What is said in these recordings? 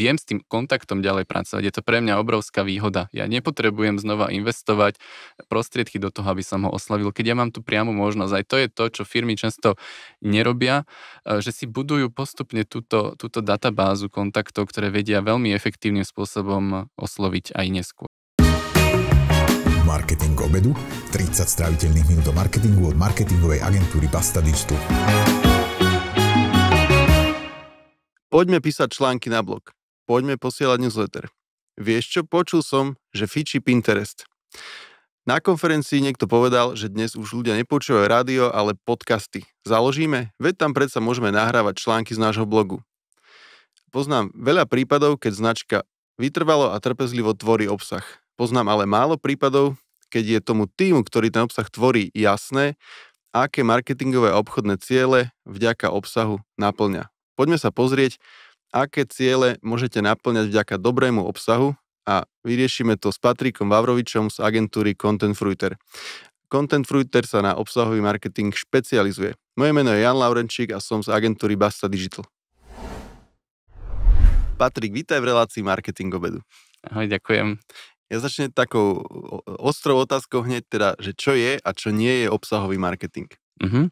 viem s tým kontaktom ďalej pracovať. Je to pre mňa obrovská výhoda. Ja nepotrebujem znova investovať prostriedky do toho, aby som ho oslavil, keď ja mám tu priamu možnosť. Aj to je to, čo firmy často nerobia, e, že si budujú postupne túto, túto databázu kontaktov, ktoré vedia veľmi efektívnym spôsobom osloviť aj neskôr. Marketing obedu, 30 straviteľných minút do marketingu od marketingovej agentúry Basta Digital. Poďme písať články na blog poďme posielať newsletter. Vieš čo, počul som, že fičí Pinterest. Na konferencii niekto povedal, že dnes už ľudia nepočúvajú rádio, ale podcasty. Založíme? Veď tam predsa môžeme nahrávať články z nášho blogu. Poznám veľa prípadov, keď značka vytrvalo a trpezlivo tvorí obsah. Poznám ale málo prípadov, keď je tomu týmu, ktorý ten obsah tvorí, jasné, aké marketingové obchodné ciele vďaka obsahu naplňa. Poďme sa pozrieť, aké ciele môžete naplňať vďaka dobrému obsahu a vyriešime to s Patrikom Vavrovičom z agentúry Content Fruiter. Content Fruiter sa na obsahový marketing špecializuje. Moje meno je Jan Laurenčík a som z agentúry Basta Digital. Patrik, vítaj v relácii Marketing obedu. Ahoj, ďakujem. Ja začnem takou ostrou otázkou hneď teda, že čo je a čo nie je obsahový marketing? Uh-huh.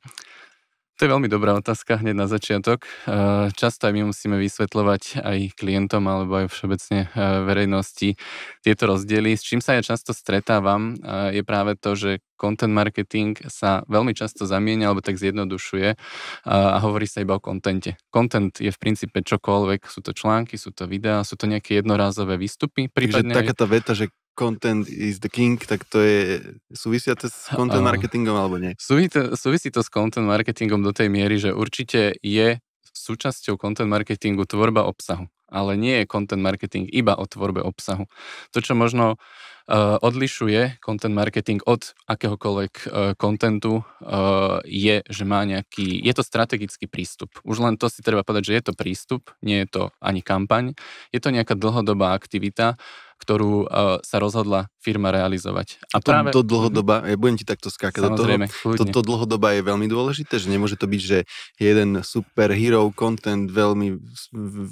To je veľmi dobrá otázka hneď na začiatok. Eh, často aj my musíme vysvetľovať aj klientom alebo aj všeobecne eh, verejnosti tieto rozdiely. S čím sa ja často stretávam eh, je práve to, že content marketing sa veľmi často zamieňa alebo tak zjednodušuje a hovorí sa iba o kontente. Content je v princípe čokoľvek, sú to články, sú to videá, sú to nejaké jednorázové výstupy. Prípadne... Takže taká tá veta, že content is the king, tak to je súvisiace s content marketingom alebo nie? Súvisí to, súvisí to s content marketingom do tej miery, že určite je súčasťou content marketingu tvorba obsahu ale nie je content marketing iba o tvorbe obsahu. To, čo možno uh, odlišuje content marketing od akéhokoľvek uh, contentu, uh, je, že má nejaký, je to strategický prístup. Už len to si treba povedať, že je to prístup, nie je to ani kampaň, je to nejaká dlhodobá aktivita, ktorú uh, sa rozhodla firma realizovať. A, to, práve... to dlhodoba, mhm. ja budem ti takto skákať do toho, toto to dlhodoba je veľmi dôležité, že nemôže to byť, že jeden super hero content, veľmi,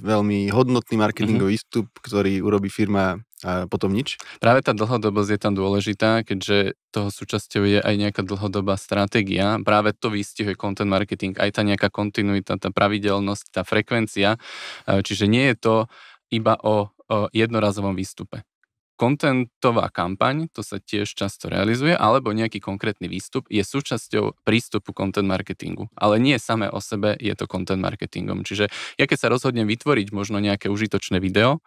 veľmi hodnotný marketingový mm-hmm. výstup, ktorý urobí firma a potom nič? Práve tá dlhodobosť je tam dôležitá, keďže toho súčasťou je aj nejaká dlhodobá stratégia. Práve to vystihuje content marketing, aj tá nejaká kontinuita, tá pravidelnosť, tá frekvencia. Uh, čiže nie je to iba o jednorazovom výstupe. Kontentová kampaň, to sa tiež často realizuje, alebo nejaký konkrétny výstup je súčasťou prístupu content marketingu. Ale nie samé o sebe je to content marketingom. Čiže ja keď sa rozhodnem vytvoriť možno nejaké užitočné video,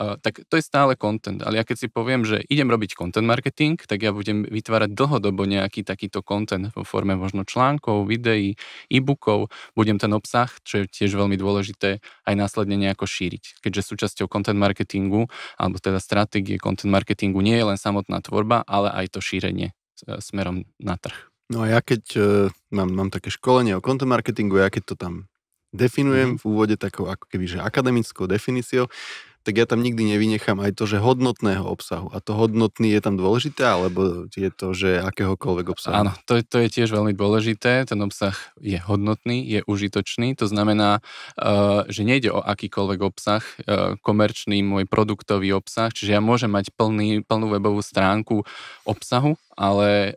eh, tak to je stále content. Ale ja keď si poviem, že idem robiť content marketing, tak ja budem vytvárať dlhodobo nejaký takýto content vo forme možno článkov, videí, e-bookov. Budem ten obsah, čo je tiež veľmi dôležité, aj následne nejako šíriť. Keďže súčasťou content marketingu, alebo teda stratégie content marketingu nie je len samotná tvorba, ale aj to šírenie e, smerom na trh. No a ja keď uh, mám, mám také školenie o content marketingu, ja keď to tam definujem mm. v úvode takou ako keby, že akademickou definíciou, tak ja tam nikdy nevynechám aj to, že hodnotného obsahu. A to hodnotný je tam dôležité, alebo je to, že akéhokoľvek obsahu? Áno, to, to je tiež veľmi dôležité. Ten obsah je hodnotný, je užitočný. To znamená, uh, že nejde o akýkoľvek obsah, uh, komerčný, môj produktový obsah. Čiže ja môžem mať plný, plnú webovú stránku obsahu, ale eh,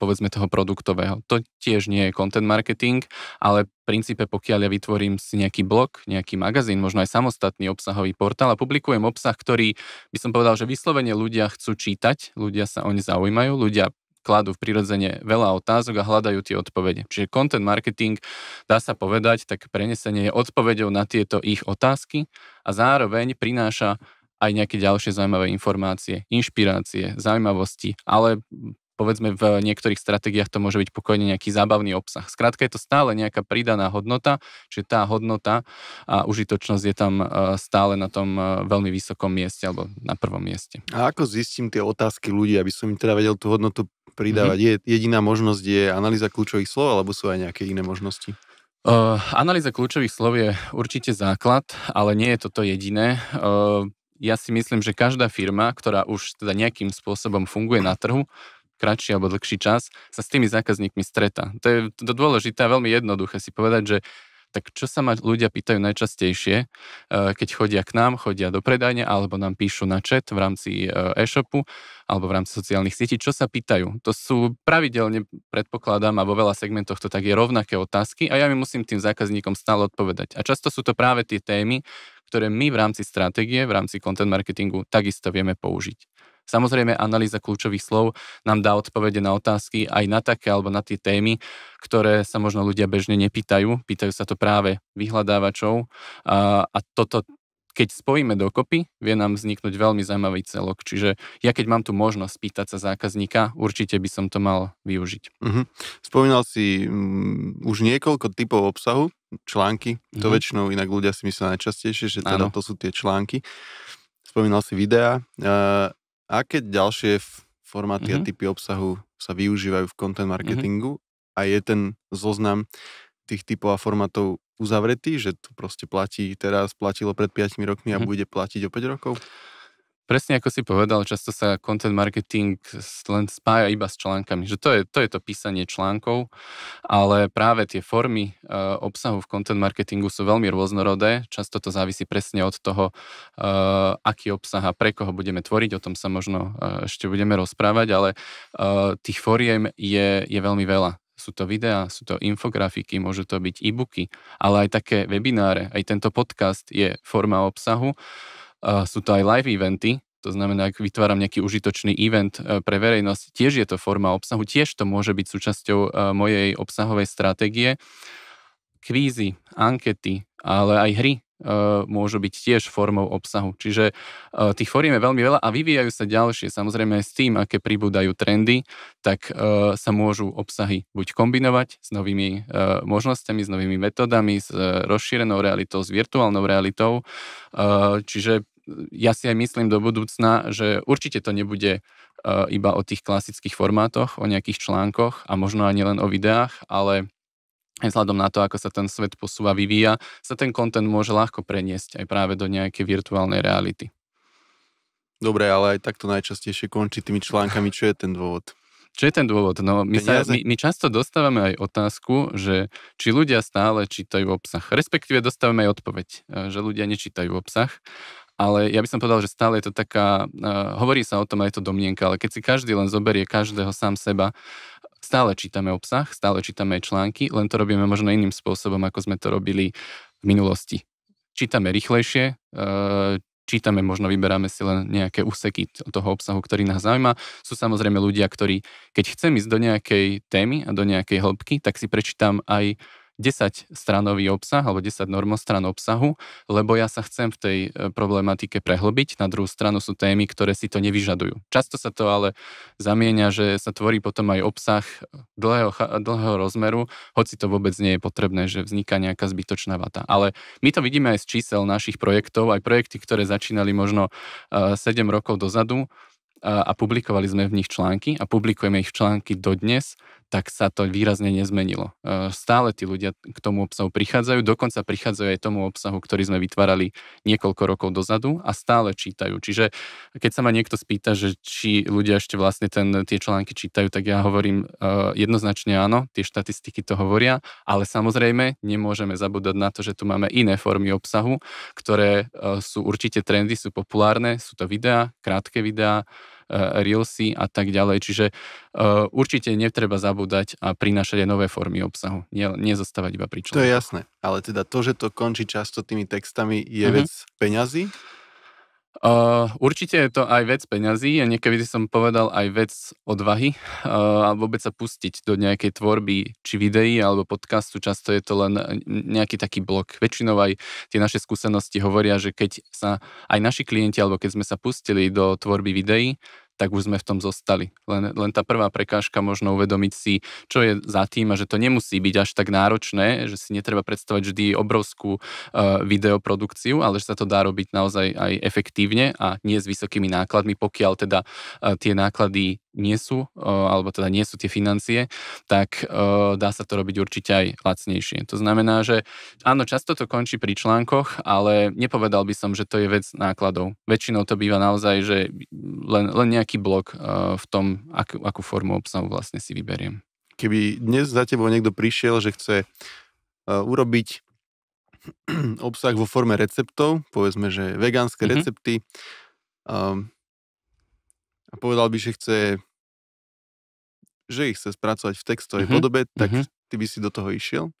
povedzme toho produktového. To tiež nie je content marketing, ale v princípe pokiaľ ja vytvorím si nejaký blog, nejaký magazín, možno aj samostatný obsahový portál a publikujem obsah, ktorý by som povedal, že vyslovene ľudia chcú čítať, ľudia sa o ne zaujímajú, ľudia kladú v prírodzene veľa otázok a hľadajú tie odpovede. Čiže content marketing, dá sa povedať, tak prenesenie je odpovedou na tieto ich otázky a zároveň prináša aj nejaké ďalšie zaujímavé informácie, inšpirácie, zaujímavosti, ale povedzme v niektorých stratégiách to môže byť pokojne nejaký zábavný obsah. Skrátka je to stále nejaká pridaná hodnota, čiže tá hodnota a užitočnosť je tam e, stále na tom e, veľmi vysokom mieste alebo na prvom mieste. A ako zistím tie otázky ľudí, aby som im teda vedel tú hodnotu pridávať? Mm-hmm. Je, jediná možnosť je analýza kľúčových slov alebo sú aj nejaké iné možnosti? Uh, analýza kľúčových slov je určite základ, ale nie je toto jediné. Uh, ja si myslím, že každá firma, ktorá už teda nejakým spôsobom funguje na trhu, kratší alebo dlhší čas, sa s tými zákazníkmi stretá. To je to dôležité a veľmi jednoduché si povedať, že tak čo sa ma ľudia pýtajú najčastejšie, eh, keď chodia k nám, chodia do predajne alebo nám píšu na chat v rámci eh, e-shopu alebo v rámci sociálnych sietí, čo sa pýtajú. To sú pravidelne, predpokladám, a vo veľa segmentoch to tak je rovnaké otázky a ja mi musím tým zákazníkom stále odpovedať. A často sú to práve tie témy, ktoré my v rámci stratégie, v rámci content marketingu takisto vieme použiť. Samozrejme, analýza kľúčových slov nám dá odpovede na otázky aj na také alebo na tie témy, ktoré sa možno ľudia bežne nepýtajú. Pýtajú sa to práve vyhľadávačov a, a toto keď spojíme dokopy, vie nám vzniknúť veľmi zaujímavý celok. Čiže ja keď mám tu možnosť spýtať sa zákazníka, určite by som to mal využiť. Uh-huh. Spomínal si um, už niekoľko typov obsahu, články, to uh-huh. väčšinou inak ľudia si myslia najčastejšie, že teda ano. to sú tie články. Spomínal si videá. Uh, e, aké ďalšie formáty uh-huh. a mhm. typy obsahu sa využívajú v content marketingu uh-huh. a je ten zoznam tých typov a formátov uzavretý, že to proste platí teraz, platilo pred 5 rokmi a mhm. bude platiť o 5 rokov? Presne ako si povedal, často sa content marketing len spája iba s článkami, že to je to, je to písanie článkov, ale práve tie formy e, obsahu v content marketingu sú veľmi rôznorodé, často to závisí presne od toho, e, aký obsah a pre koho budeme tvoriť, o tom sa možno eh, ešte budeme rozprávať, ale e, tých foriem je, je veľmi veľa sú to videá, sú to infografiky, môžu to byť e-booky, ale aj také webináre, aj tento podcast je forma obsahu. Sú to aj live eventy, to znamená, ak vytváram nejaký užitočný event e, pre verejnosť, tiež je to forma obsahu, tiež to môže byť súčasťou e, mojej obsahovej stratégie. Kvízy, ankety, ale aj hry, Eh, môžu byť tiež formou obsahu. Čiže eh, tých fóriem je veľmi veľa a vyvíjajú sa ďalšie. Samozrejme s tým, aké pribúdajú trendy, tak eh, sa môžu obsahy buď kombinovať s novými možnosťami, s novými metodami, s rozšírenou realitou, s virtuálnou realitou. Čiže ja si aj myslím do budúcna, že určite to nebude iba o tých klasických formátoch, o nejakých článkoch a možno ani len o videách, ale aj vzhľadom na to, ako sa ten svet posúva, vyvíja, sa ten kontent môže ľahko preniesť aj práve do nejakej virtuálnej reality. Dobre, ale aj takto najčastejšie končí tými článkami, čo je ten dôvod. Čo je ten dôvod? No, my, sa, my, my často dostávame aj otázku, že či ľudia stále čítajú obsah. Respektíve dostávame aj odpoveď, e, že ľudia nečítajú obsah. Ale ja by som povedal, že stále je to taká, uh, hovorí sa o tom, aj to domnienka, ale keď si každý len zoberie každého sám seba Stále čítame obsah, stále čítame články, len to robíme možno iným spôsobom, ako sme to robili v minulosti. Čítame rýchlejšie, eh, čítame, možno vyberáme si len nejaké úseky toho obsahu, ktorý nás zaujíma. Sú samozrejme ľudia, ktorí, keď chcem ísť do nejakej témy a do nejakej hĺbky, tak si prečítam aj 10 stranový obsah alebo 10 normostran obsahu, lebo ja sa chcem v tej e, problematike prehlbiť. Na druhú stranu sú témy, ktoré si to nevyžadujú. Často sa to ale zamieňa, že sa tvorí potom aj obsah dlhého, dlhého rozmeru, hoci to vôbec nie je potrebné, že vzniká nejaká zbytočná vata. Ale my to vidíme aj z čísel našich projektov, aj projekty, ktoré začínali možno 7 e, rokov dozadu a publikovali sme v nich články a publikujeme ich v články dodnes tak sa to výrazne nezmenilo. E, stále tí ľudia k tomu obsahu prichádzajú, dokonca prichádzajú aj tomu obsahu, ktorý sme vytvárali niekoľko rokov dozadu a stále čítajú. Čiže keď sa ma niekto spýta, že či ľudia ešte vlastne ten, tie články čítajú, tak ja hovorím e, jednoznačne áno, tie štatistiky to hovoria, ale samozrejme nemôžeme zabúdať na to, že tu máme iné formy obsahu, ktoré e, sú určite trendy, sú populárne, sú to videá, krátke videá, Eh, reelsy a tak ďalej. Čiže eh, určite netreba zabúdať a prinášať aj nové formy obsahu. Nie, nezostávať iba pri človeku. To je jasné, ale teda to, že to končí často tými textami, je mm-hmm. vec peňazí? Uh, určite je to aj vec peňazí a niekedy som povedal aj vec odvahy uh, a vôbec sa pustiť do nejakej tvorby či videí alebo podcastu. Často je to len nejaký taký blok. Väčšinou aj tie naše skúsenosti hovoria, že keď sa aj naši klienti alebo keď sme sa pustili do tvorby videí, tak už sme v tom zostali. Len, len tá prvá prekážka možno uvedomiť si, čo je za tým a že to nemusí byť až tak náročné, že si netreba predstavať vždy obrovskú uh, videoprodukciu, ale že sa to dá robiť naozaj aj efektívne a nie s vysokými nákladmi, pokiaľ teda uh, tie náklady nie sú, e, alebo teda nie sú tie financie, tak e, dá sa to robiť určite aj lacnejšie. To znamená, že áno, často to končí pri článkoch, ale nepovedal by som, že to je vec nákladov. Väčšinou to býva naozaj, že len, len nejaký blok e, v tom, akú, akú formu obsahu vlastne si vyberiem. Keby dnes za tebou niekto prišiel, že chce urobiť obsah vo forme receptov, povedzme, že vegánske mm-hmm. recepty. Um, a povedal by, že chce že ich chce spracovať v textovej mm-hmm. podobe, tak mm-hmm. ty by si do toho išiel?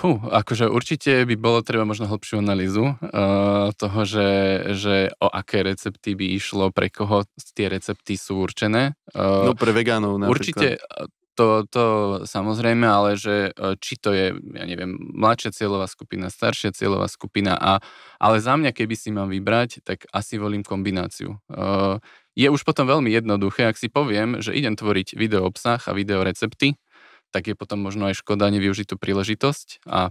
Hú, akože určite by bolo treba možno hĺbšiu analýzu uh, toho, že, že o aké recepty by išlo, pre koho tie recepty sú určené. Uh, no pre vegánov napríklad. Určite eh, to, to samozrejme, ale že či to je, ja neviem, mladšia cieľová skupina, staršia cieľová skupina, a, ale za mňa, keby si mám vybrať, tak asi volím kombináciu. Uh, je už potom veľmi jednoduché, ak si poviem, že idem tvoriť video obsah a video recepty, tak je potom možno aj škoda nevyužiť tú príležitosť a e,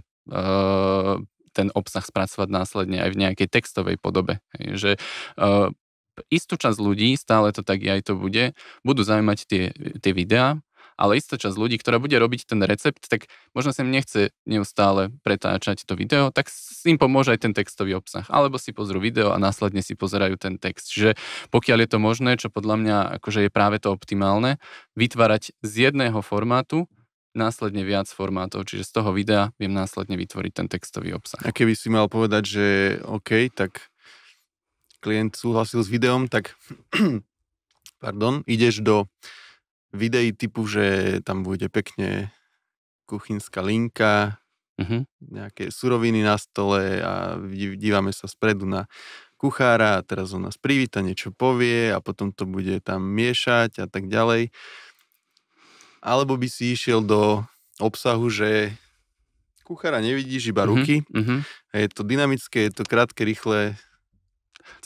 ten obsah spracovať následne aj v nejakej textovej podobe. Hej, že e, istú časť ľudí, stále to tak aj to bude, budú zaujímať tie, tie videá, ale istá časť ľudí, ktorá bude robiť ten recept, tak možno im nechce neustále pretáčať to video, tak s im pomôže aj ten textový obsah. Alebo si pozrú video a následne si pozerajú ten text. Čiže pokiaľ je to možné, čo podľa mňa akože je práve to optimálne, vytvárať z jedného formátu následne viac formátov, čiže z toho videa viem následne vytvoriť ten textový obsah. A keby si mal povedať, že OK, tak klient súhlasil s videom, tak pardon, ideš do videí typu, že tam bude pekne kuchynská linka, uh-huh. nejaké suroviny na stole a dívame sa spredu na kuchára a teraz on nás privíta, niečo povie a potom to bude tam miešať a tak ďalej. Alebo by si išiel do obsahu, že kuchára nevidíš, iba mhm, ruky. Uh-huh. A je to dynamické, je to krátke, rýchle,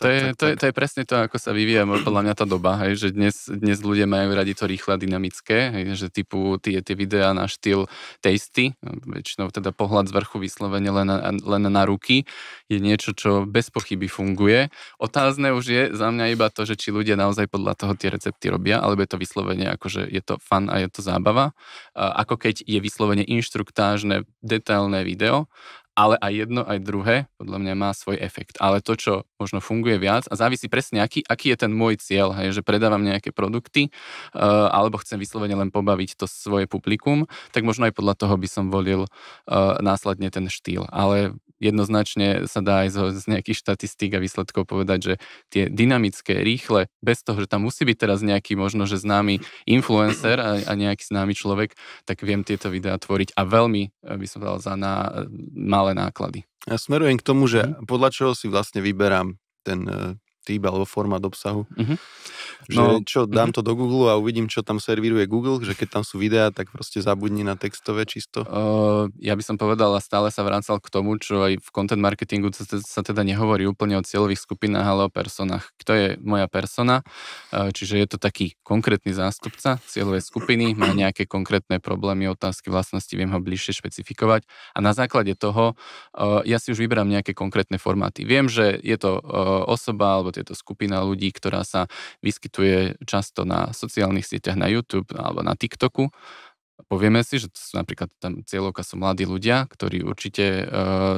to je, to, je, to je presne to, ako sa vyvíja podľa mňa tá doba, hej, že dnes, dnes ľudia majú radi to rýchle a dynamické, hej, že typu tie, tie videá na štýl tasty, no, väčšinou teda pohľad z vrchu vyslovene len, len na ruky, je niečo, čo bez pochyby funguje. Otázne už je za mňa iba to, že či ľudia naozaj podľa toho tie recepty robia, alebo je to vyslovene ako, že je to fan a je to zábava, ako keď je vyslovene inštruktážne, detailné video ale aj jedno, aj druhé, podľa mňa má svoj efekt. Ale to, čo možno funguje viac a závisí presne, aký, aký je ten môj cieľ, hej, že predávam nejaké produkty uh, alebo chcem vyslovene len pobaviť to svoje publikum, tak možno aj podľa toho by som volil uh, následne ten štýl. Ale jednoznačne sa dá aj z, z nejakých štatistík a výsledkov povedať, že tie dynamické, rýchle, bez toho, že tam musí byť teraz nejaký možno, že známy influencer a, a nejaký známy človek, tak viem tieto videá tvoriť a veľmi, eh, by som povedal, za na mal malé náklady. Ja smerujem k tomu, že mhm. podľa čoho si vlastne vyberám ten eh, typ alebo formát obsahu. Mm-hmm. no, čo, mhm. dám mm-hmm. to do Google a uvidím, čo tam servíruje Google, že keď tam sú videá, tak proste zabudni na textové čisto. Uh, ja by som povedal a stále sa vracal k tomu, čo aj v content marketingu sa teda nehovorí úplne o cieľových skupinách, ale o personách. Kto je moja persona? Uh, čiže je to taký konkrétny zástupca cieľovej skupiny, má nejaké konkrétne problémy, otázky, vlastnosti, viem ho bližšie špecifikovať a na základe toho uh, ja si už vyberám nejaké konkrétne formáty. Viem, že je to uh, osoba alebo je to skupina ľudí, ktorá sa vyskytuje často na sociálnych sieťach, na YouTube alebo na TikToku Povieme si, že to sú napríklad tam cieľovka sú mladí ľudia, ktorí určite uh,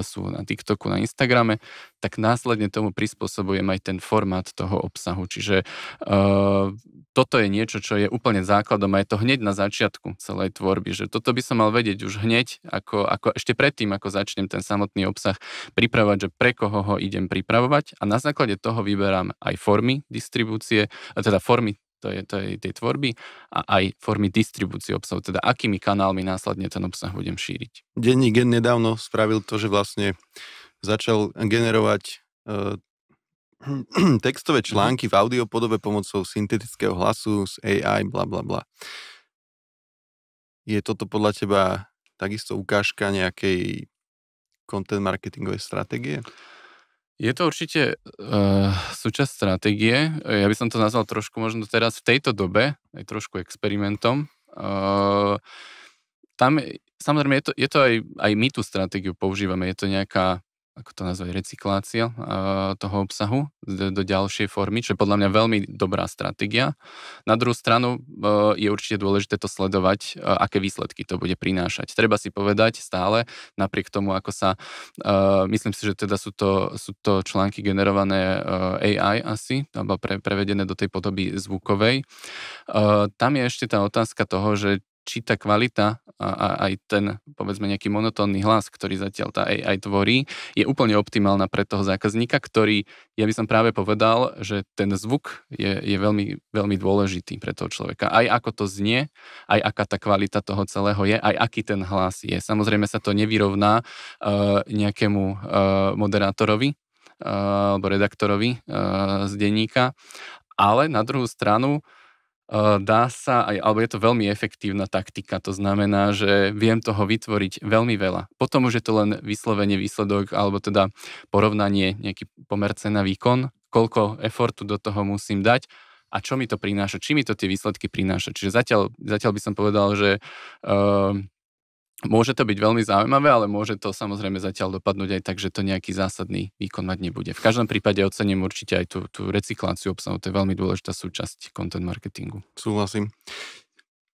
sú na TikToku, na Instagrame, tak následne tomu prispôsobujem aj ten formát toho obsahu. Čiže uh, toto je niečo, čo je úplne základom a je to hneď na začiatku celej tvorby, že toto by som mal vedieť už hneď, ako, ako ešte predtým, ako začnem ten samotný obsah pripravovať, že pre koho ho idem pripravovať a na základe toho vyberám aj formy distribúcie, teda formy tej, tej, tej tvorby a aj formy distribúcie obsahu, teda akými kanálmi následne ten obsah budem šíriť. Denní gen nedávno spravil to, že vlastne začal generovať uh, textové mhm. články v audiopodobe pomocou syntetického hlasu z AI, bla bla bla. Je toto podľa teba takisto ukážka nejakej content marketingovej stratégie? Je to určite uh, súčasť stratégie. Eh, ja by som to nazval trošku možno teraz v tejto dobe, aj trošku experimentom. Uh, tam samozrejme je to, je to aj, aj my tú stratégiu používame. Je to nejaká ako to nazvať, recyklácia eh, toho obsahu do, do ďalšej formy, čo je podľa mňa veľmi dobrá stratégia. Na druhú stranu eh, je určite dôležité to sledovať, eh, aké výsledky to bude prinášať. Treba si povedať stále, napriek tomu, ako sa, myslím si, že teda sú to, sú to články generované AI asi, alebo pre, prevedené do tej podoby zvukovej. Tam je ešte tá otázka toho, že či tá kvalita a, a aj ten, povedzme, nejaký monotónny hlas, ktorý zatiaľ tá AI tvorí, je úplne optimálna pre toho zákazníka, ktorý, ja by som práve povedal, že ten zvuk je, je veľmi, veľmi dôležitý pre toho človeka. Aj ako to znie, aj aká tá kvalita toho celého je, aj aký ten hlas je. Samozrejme sa to nevyrovná uh, nejakému uh, moderátorovi, uh, alebo redaktorovi uh, z denníka, ale na druhú stranu Eh, dá sa, aj, alebo je to veľmi efektívna taktika, to znamená, že viem toho vytvoriť veľmi veľa. Potom už je to len vyslovene výsledok, alebo teda porovnanie, nejaký pomer cena výkon, koľko efortu do toho musím dať a čo mi to prináša, či mi to tie výsledky prináša. Čiže zatiaľ, zatiaľ by som povedal, že uh, Môže to byť veľmi zaujímavé, ale môže to samozrejme zatiaľ dopadnúť aj tak, že to nejaký zásadný výkon mať nebude. V každom prípade ocením určite aj tú, tú recykláciu obsahu, to je veľmi dôležitá súčasť content marketingu. Súhlasím.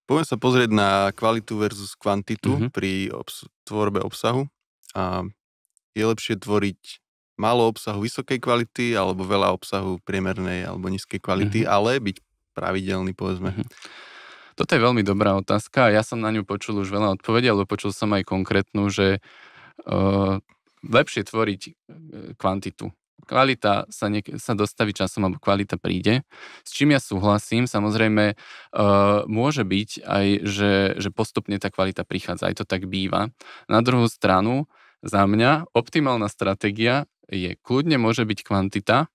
Poďme sa pozrieť na kvalitu versus kvantitu mm-hmm. pri obs- tvorbe obsahu. A je lepšie tvoriť málo obsahu vysokej kvality alebo veľa obsahu priemernej alebo nízkej kvality, mm-hmm. ale byť pravidelný, povedzme. Mm-hmm toto je veľmi dobrá otázka a ja som na ňu počul už veľa odpovedí, ale počul som aj konkrétnu, že uh, lepšie tvoriť e, kvantitu. Kvalita sa, niek- sa dostaví časom, alebo kvalita príde. S čím ja súhlasím, samozrejme, uh, môže byť aj, že, že postupne tá kvalita prichádza, aj to tak býva. Na druhú stranu, za mňa optimálna stratégia je kľudne môže byť kvantita,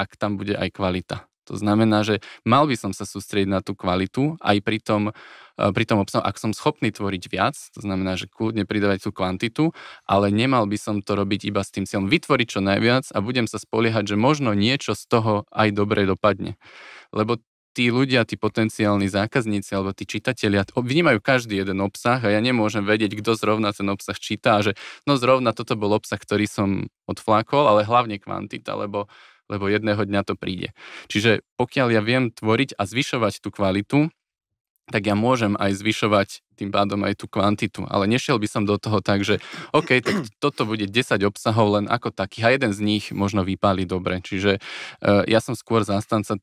ak tam bude aj kvalita. To znamená, že mal by som sa sústrediť na tú kvalitu aj pri tom, e, pri tom obsahu, ak som schopný tvoriť viac, to znamená, že kľudne pridávať tú kvantitu, ale nemal by som to robiť iba s tým cieľom vytvoriť čo najviac a budem sa spoliehať, že možno niečo z toho aj dobre dopadne. Lebo tí ľudia, tí potenciálni zákazníci alebo tí čitatelia vnímajú každý jeden obsah a ja nemôžem vedieť, kto zrovna ten obsah číta a že no zrovna toto bol obsah, ktorý som odflákol, ale hlavne kvantita, lebo lebo jedného dňa to príde. Čiže pokiaľ ja viem tvoriť a zvyšovať tú kvalitu, tak ja môžem aj zvyšovať tým pádom aj tú kvantitu. Ale nešiel by som do toho tak, že OK, tak toto bude 10 obsahov len ako takých a jeden z nich možno vypáli dobre. Čiže eh, ja som skôr zastanca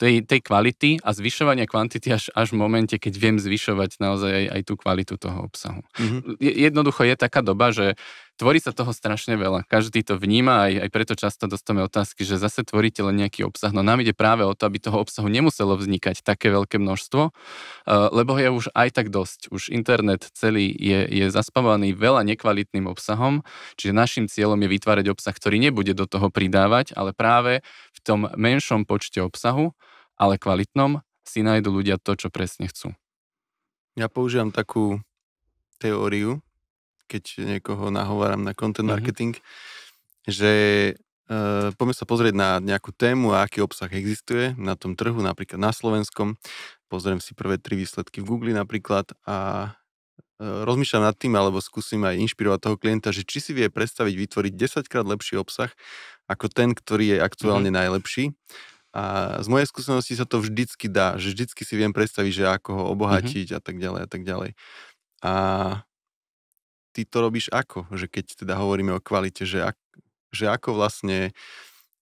tej, tej kvality a zvyšovania kvantity až, až v momente, keď viem zvyšovať naozaj aj, aj tú kvalitu toho obsahu. Mm-hmm. Jednoducho je taká doba, že tvorí sa toho strašne veľa. Každý to vníma, aj, aj preto často dostávame otázky, že zase tvoríte len nejaký obsah. No nám ide práve o to, aby toho obsahu nemuselo vznikať také veľké množstvo, eh, lebo je už aj tak dosť. Už internet celý je, je zaspavovaný veľa nekvalitným obsahom, čiže našim cieľom je vytvárať obsah, ktorý nebude do toho pridávať, ale práve tom menšom počte obsahu, ale kvalitnom, si nájdu ľudia to, čo presne chcú. Ja používam takú teóriu, keď niekoho nahováram na content mhm. marketing, mm-hmm. že e, poďme sa pozrieť na nejakú tému a aký obsah existuje na tom trhu, napríklad na slovenskom. Pozriem si prvé tri výsledky v Google napríklad a E, rozmýšľam nad tým, alebo skúsim aj inšpirovať toho klienta, že či si vie predstaviť vytvoriť 10 krát lepší obsah ako ten, ktorý je mhm. aktuálne mm-hmm. najlepší. A z mojej skúsenosti sa to vždycky dá, že vždycky si viem predstaviť, že ako ho mhm. obohatiť mm-hmm. a tak ďalej a tak ďalej. A ty to robíš ako? Že keď teda hovoríme o kvalite, že, ak, že ako vlastne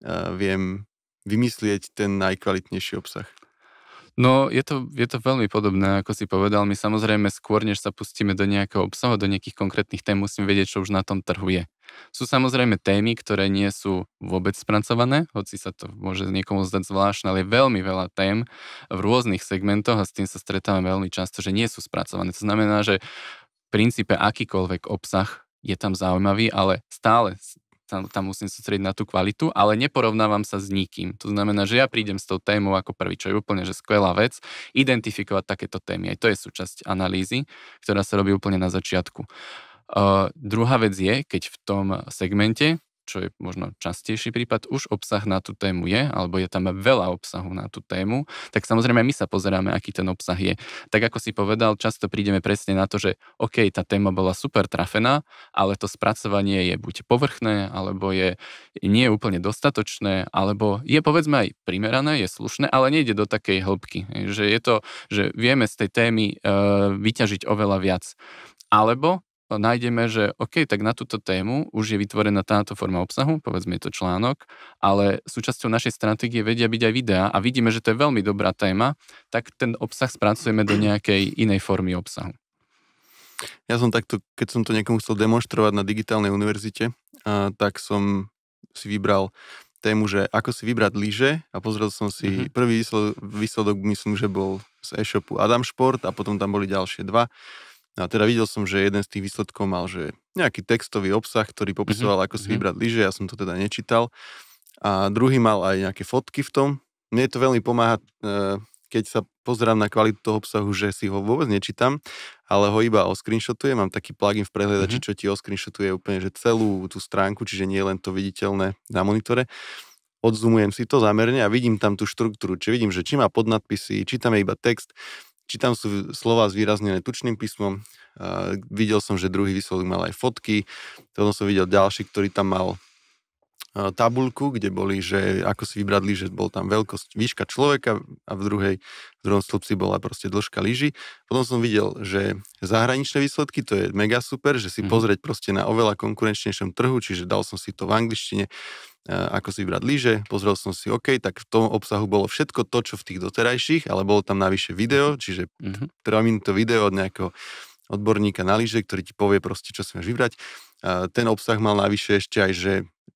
uh, viem vymyslieť ten najkvalitnejší obsah? No, je to, je to veľmi podobné, ako si povedal. My samozrejme skôr, než sa pustíme do nejakého obsahu, do nejakých konkrétnych tém, musíme vedieť, čo už na tom trhu je. Sú samozrejme témy, ktoré nie sú vôbec spracované, hoci sa to môže niekomu zdať zvláštne, ale je veľmi veľa tém v rôznych segmentoch a s tým sa stretávame veľmi často, že nie sú spracované. To znamená, že v princípe akýkoľvek obsah je tam zaujímavý, ale stále tam, tam musím sústrediť na tú kvalitu, ale neporovnávam sa s nikým. To znamená, že ja prídem s tou témou ako prvý, čo je úplne že skvelá vec, identifikovať takéto témy. Aj to je súčasť analýzy, ktorá sa robí úplne na začiatku. Uh, druhá vec je, keď v tom segmente čo je možno častejší prípad, už obsah na tú tému je, alebo je tam veľa obsahu na tú tému, tak samozrejme my sa pozeráme, aký ten obsah je. Tak ako si povedal, často prídeme presne na to, že OK, tá téma bola super trafená, ale to spracovanie je buď povrchné, alebo je nie úplne dostatočné, alebo je povedzme aj primerané, je slušné, ale nejde do takej hĺbky. Že je to, že vieme z tej témy e, vyťažiť oveľa viac. Alebo No, nájdeme, že OK, tak na túto tému už je vytvorená táto forma obsahu, povedzme je to článok, ale súčasťou našej stratégie vedia byť aj videá a vidíme, že to je veľmi dobrá téma, tak ten obsah spracujeme do nejakej inej formy obsahu. Ja som takto, keď som to niekomu chcel demonstrovať na digitálnej univerzite, a, tak som si vybral tému, že ako si vybrať lyže a pozrel som si, mm-hmm. prvý výsledok, výsledok myslím, že bol z e-shopu Adam Sport a potom tam boli ďalšie dva No a teda videl som, že jeden z tých výsledkov mal, že nejaký textový obsah, ktorý mhm, popisoval, mm-hmm. ako si mhm. vybrať lyže, ja som to teda nečítal. A druhý mal aj nejaké fotky v tom. Mne to veľmi pomáha, e, keď sa pozerám na kvalitu toho obsahu, že si ho vôbec nečítam, ale ho iba oscreenshotujem. Mám taký plugin v prehliadači, mm-hmm. čo ti oscreenshotuje úplne že celú tú stránku, čiže nie len to viditeľné na monitore odzumujem si to zámerne a vidím tam tú štruktúru, či vidím, že či má podnadpisy, či tam je iba text, či tam sú slova zvýraznené tučným písmom. Uh, videl som, že druhý výsledok mal aj fotky. Potom som videl ďalší, ktorý tam mal uh, tabulku, kde boli, že ako si vybradli, že bol tam veľkosť, výška človeka a v druhej, v druhom stĺpci bola proste dĺžka lyži. Potom som videl, že zahraničné výsledky, to je mega super, že si mm. pozrieť proste na oveľa konkurenčnejšom trhu, čiže dal som si to v angličtine, E, ako si vybrať lyže, pozrel som si, OK, tak v tom obsahu bolo všetko to, čo v tých doterajších, ale bolo tam navyše video, mhm. čiže mm-hmm. 3 minúto video od nejakého odborníka na lyže, ktorý ti povie proste, čo si máš vybrať. E, ten obsah mal navyše ešte aj, že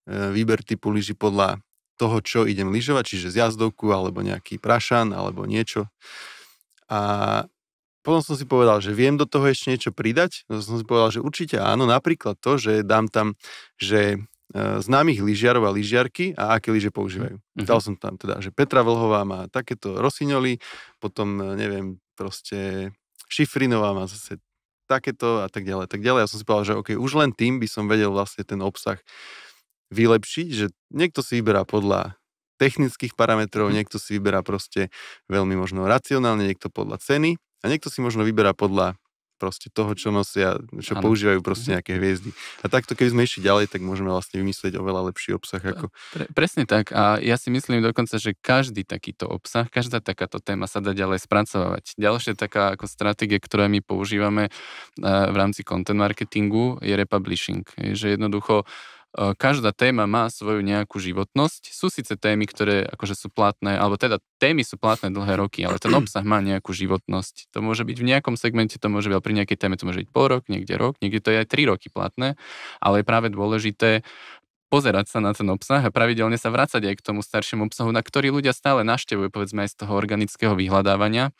e, výber typu lyži podľa toho, čo idem lyžovať, čiže z jazdovku, alebo nejaký prašan, alebo niečo. A potom som si povedal, že viem do toho ešte niečo pridať. No som si povedal, že určite áno, napríklad to, že dám tam, že E, známych lyžiarov a lyžiarky a aké lyže používajú. Uh-huh. Dal som tam teda, že Petra Vlhová má takéto rosiňoly, potom e, neviem, proste Šifrinová má zase takéto a tak ďalej, tak ďalej. Ja som si povedal, že okay, už len tým by som vedel vlastne ten obsah vylepšiť, že niekto si vyberá podľa technických parametrov, mhm. niekto si vyberá proste veľmi možno racionálne, niekto podľa ceny a niekto si možno vyberá podľa proste toho, čo nosia, čo ano. používajú proste mhm. nejaké hviezdy. A takto, keby sme išli ďalej, tak môžeme vlastne vymyslieť oveľa lepší obsah. Ako... Pre, presne tak. A ja si myslím dokonca, že každý takýto obsah, každá takáto téma sa dá ďalej spracovať. Ďalšia taká ako stratégia, ktorú my používame eh, v rámci content marketingu, je republishing. Že jednoducho každá téma má svoju nejakú životnosť. Sú síce témy, ktoré akože sú platné, alebo teda témy sú platné dlhé roky, ale ten obsah má nejakú životnosť. To môže byť v nejakom segmente, to môže byť pri nejakej téme, to môže byť pol rok, niekde rok, niekde to je aj 3 roky platné, ale je práve dôležité pozerať sa na ten obsah a pravidelne sa vrácať aj k tomu staršiemu obsahu, na ktorý ľudia stále naštevujú, povedzme aj z toho organického vyhľadávania.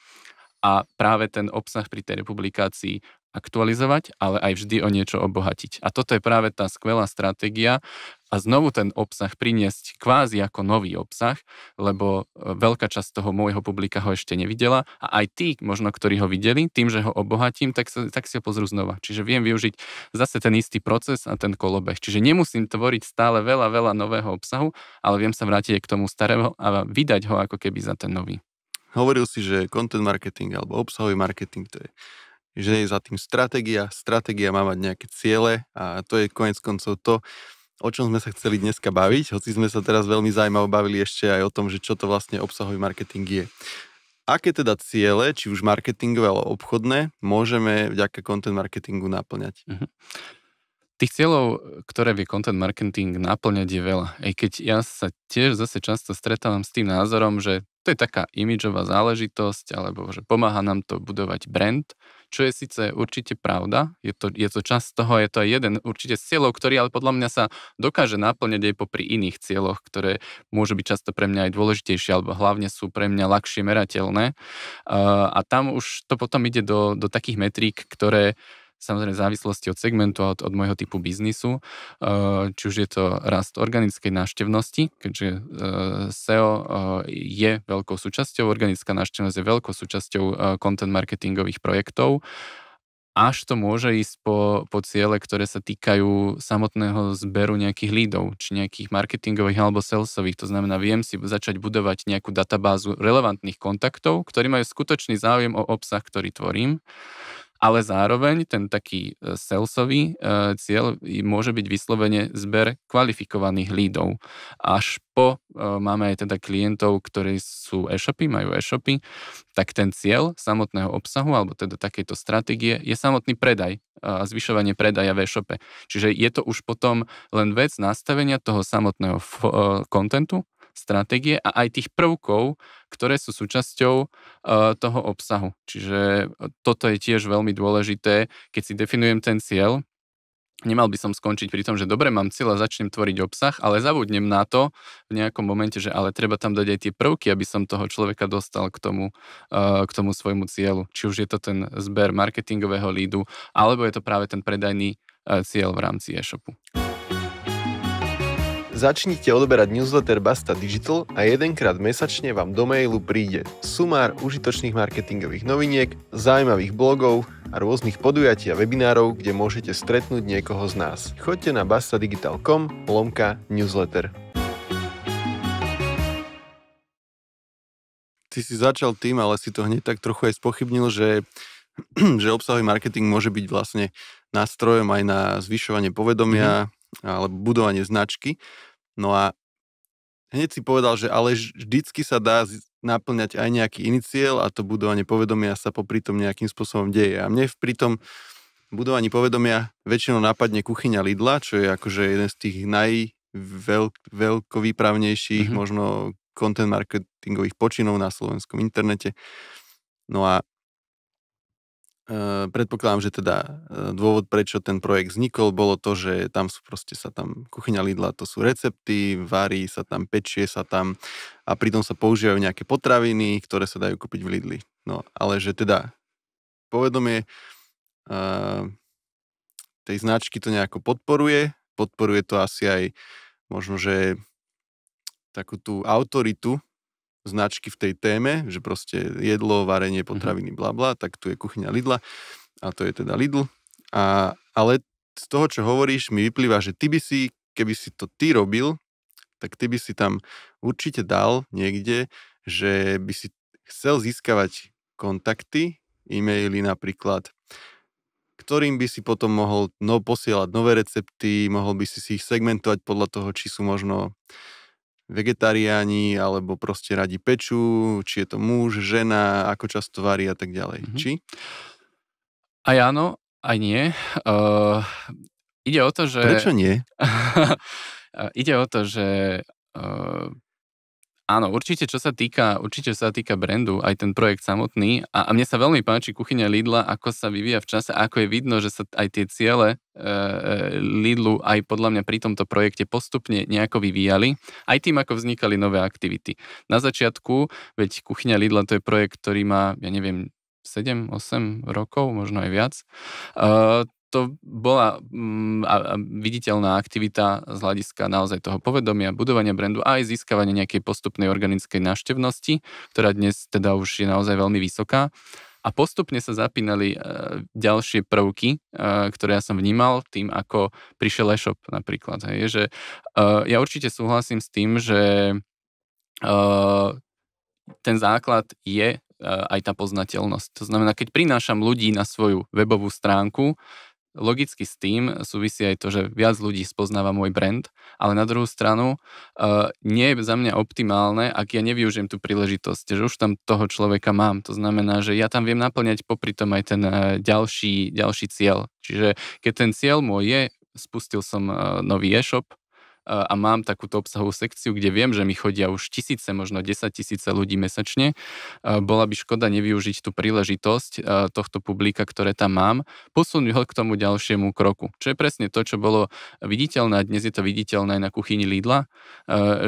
A práve ten obsah pri tej republikácii aktualizovať, ale aj vždy o niečo obohatiť. A toto je práve tá skvelá stratégia a znovu ten obsah priniesť kvázi ako nový obsah, lebo e, veľká časť toho môjho publika ho ešte nevidela a aj tí, možno ktorí ho videli, tým, že ho obohatím, tak, sa, tak si ho pozrú znova. Čiže viem využiť zase ten istý proces a ten kolobeh. Čiže nemusím tvoriť stále veľa, veľa nového obsahu, ale viem sa vrátiť k tomu starého a vydať ho ako keby za ten nový. Hovoril si, že content marketing alebo obsahový marketing to je že je za tým stratégia, stratégia má mať nejaké ciele a to je konec koncov to, o čom sme sa chceli dneska baviť, hoci sme sa teraz veľmi zaujímavo bavili ešte aj o tom, že čo to vlastne obsahový marketing je. Aké teda ciele, či už marketingové alebo obchodné, môžeme vďaka content marketingu naplňať? Uh-huh. Tých cieľov, ktoré vie content marketing naplňať je veľa. Aj keď ja sa tiež zase často stretávam s tým názorom, že to je taká imidžová záležitosť, alebo že pomáha nám to budovať brand, čo je síce určite pravda, je to, je to čas toho, je to aj jeden určite z cieľov, ktorý ale podľa mňa sa dokáže naplňať aj popri iných cieľoch, ktoré môžu byť často pre mňa aj dôležitejšie, alebo hlavne sú pre mňa ľahšie merateľné. A tam už to potom ide do, do takých metrík, ktoré samozrejme v závislosti od segmentu a od, od môjho typu biznisu, eh, či už je to rast organickej náštevnosti, keďže eh, SEO eh, je veľkou súčasťou, organická náštevnosť je veľkou súčasťou content marketingových projektov, až to môže ísť po, po ciele, ktoré sa týkajú samotného zberu nejakých lídov, či nejakých marketingových alebo salesových. To znamená, viem si začať budovať nejakú databázu relevantných kontaktov, ktorí majú skutočný záujem o obsah, ktorý tvorím ale zároveň ten taký e, salesový e, cieľ môže byť vyslovene zber kvalifikovaných lídov. Až po e, máme aj teda klientov, ktorí sú e-shopy, majú e-shopy, tak ten cieľ samotného obsahu alebo teda takejto stratégie je samotný predaj a zvyšovanie predaja v e-shope. Čiže je to už potom len vec nastavenia toho samotného kontentu stratégie a aj tých prvkov, ktoré sú súčasťou eh, toho obsahu. Čiže eh, toto je tiež veľmi dôležité, keď si definujem ten cieľ, nemal by som skončiť pri tom, že dobre, mám cieľ a začnem tvoriť obsah, ale zavudnem na to v nejakom momente, že ale treba tam dať aj tie prvky, aby som toho človeka dostal k tomu, eh, k tomu svojmu cieľu. Či už je to ten zber marketingového lídu, alebo je to práve ten predajný cieľ v rámci e-shopu. Začnite odberať newsletter Basta Digital a jedenkrát mesačne vám do mailu príde sumár užitočných marketingových noviniek, zaujímavých blogov a rôznych podujatí a webinárov, kde môžete stretnúť niekoho z nás. Choďte na bastadigital.com lomka newsletter. Ty si začal tým, ale si to hneď tak trochu aj spochybnil, že, že obsahový marketing môže byť vlastne nástrojom aj na zvyšovanie povedomia, mm-hmm alebo budovanie značky. No a hneď si povedal, že ale vždycky sa dá naplňať aj nejaký iniciel a to budovanie povedomia sa popri tom nejakým spôsobom deje. A mne pri tom budovaní povedomia väčšinou napadne kuchyňa Lidla, čo je akože jeden z tých najveľkovýpravnejších mm-hmm. možno content marketingových počinov na slovenskom internete. No a Ehm, predpokladám, že teda ehm, dôvod, prečo ten projekt vznikol, bolo to, že tam sú proste sa tam kuchyňa Lidla, to sú recepty, varí sa tam, pečie sa tam a pritom sa používajú nejaké potraviny, ktoré sa dajú kúpiť v Lidli. No, ale že teda povedomie uh, tej značky to nejako podporuje, podporuje to asi aj možno, že takú tú autoritu značky v tej téme, že proste jedlo, varenie, mhm. potraviny, bla bla, tak tu je kuchyňa Lidla a to je teda Lidl. A, ale z toho, čo hovoríš, mi vyplýva, že ty by si, keby si to ty robil, tak ty by si tam určite dal niekde, že by si chcel získavať kontakty, e-maily napríklad, ktorým by si potom mohol no, posielať nové recepty, mohol by si si ich segmentovať podľa toho, či sú možno uh, vegetariáni, alebo proste radi pečú, či je to muž, žena, ako často varí a tak ďalej. Mm-hmm. Či? Aj áno, aj nie. Uh, ide o to, že... Prečo nie? Eh, ide o to, že uh, Áno, určite čo sa týka, určite sa týka brandu, aj ten projekt samotný. A, a mne sa veľmi páči kuchyňa Lidla, ako sa vyvíja v čase, ako je vidno, že sa aj tie ciele e, e, Lidlu aj podľa mňa pri tomto projekte postupne nejako vyvíjali, aj tým, ako vznikali nové aktivity. Na začiatku, veď kuchyňa Lidla to je projekt, ktorý má, ja neviem, 7, 8 rokov, možno aj viac. E, to bola mm, a, a viditeľná aktivita z hľadiska naozaj toho povedomia, budovania brandu a aj získavania nejakej postupnej organickej návštevnosti, ktorá dnes teda už je naozaj veľmi vysoká. A postupne sa zapínali e, ďalšie prvky, e, ktoré ja som vnímal tým, ako prišiel e-shop napríklad. Hej, že, e, ja určite súhlasím s tým, že e, ten základ je e, aj tá poznateľnosť. To znamená, keď prinášam ľudí na svoju webovú stránku, logicky s tým súvisí aj to, že viac ľudí spoznáva môj brand, ale na druhú stranu uh, nie je za mňa optimálne, ak ja nevyužijem tú príležitosť, že už tam toho človeka mám. To znamená, že ja tam viem naplňať popri tom aj ten uh, ďalší, ďalší cieľ. Čiže keď ten cieľ môj je, spustil som uh, nový e-shop, a mám takúto obsahovú sekciu, kde viem, že mi chodia už tisíce, možno 10 tisíce ľudí mesačne. Bola by škoda nevyužiť tú príležitosť tohto publika, ktoré tam mám, posunúť ho k tomu ďalšiemu kroku. Čo je presne to, čo bolo viditeľné a dnes je to viditeľné aj na kuchyni Lidla,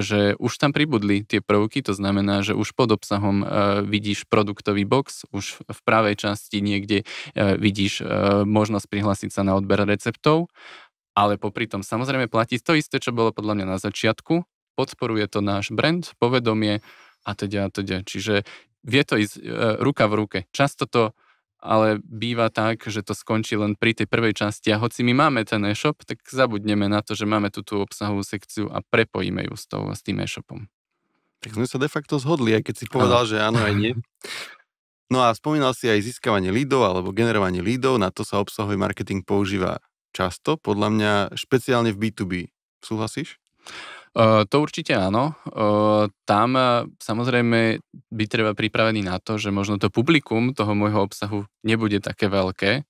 že už tam pribudli tie prvky, to znamená, že už pod obsahom vidíš produktový box, už v pravej časti niekde vidíš možnosť prihlásiť sa na odber receptov ale popri tom samozrejme platí to isté, čo bolo podľa mňa na začiatku, podporuje to náš brand, povedomie a teda a teda. Čiže vie to ísť e, ruka v ruke. Často to ale býva tak, že to skončí len pri tej prvej časti a hoci my máme ten e-shop, tak zabudneme na to, že máme tú, tú obsahovú sekciu a prepojíme ju s, tou, s tým e-shopom. Tak sme sa de facto zhodli, aj keď si povedal, ano. že áno aj nie. No a spomínal si aj získavanie lídov alebo generovanie lídov, na to sa obsahový marketing používa často, podľa mňa špeciálne v B2B. Súhlasíš? to určite áno. tam e, samozrejme by treba pripravený na to, že možno to publikum toho môjho obsahu nebude také veľké.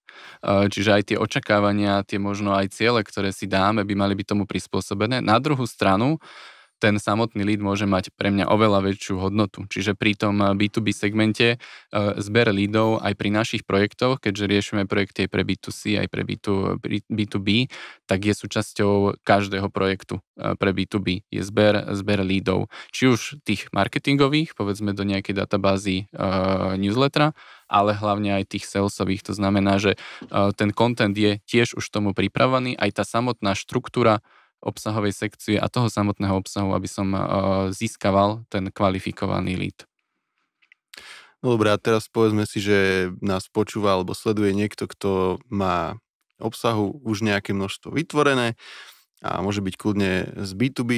Čiže aj tie očakávania, tie možno aj ciele, ktoré si dáme, by mali byť tomu prispôsobené. Na druhú stranu, ten samotný lead môže mať pre mňa oveľa väčšiu hodnotu. Čiže pri tom B2B eh, segmente eh, zber leadov aj pri našich projektoch, keďže riešime projekty aj pre B2C, aj pre B2B, eh, tak je súčasťou každého projektu pre B2B. Je zber, zber leadov, či už tých marketingových, povedzme do nejakej databázy newslettera, ale hlavne aj tých salesových. To znamená, že ten content je tiež už tomu pripravený, aj tá samotná štruktúra obsahovej sekcie a toho samotného obsahu, aby som eh, získaval ten kvalifikovaný lead. No dobré, a teraz povedzme si, že nás počúva alebo sleduje niekto, kto má obsahu už nejaké množstvo vytvorené a môže byť kľudne z B2B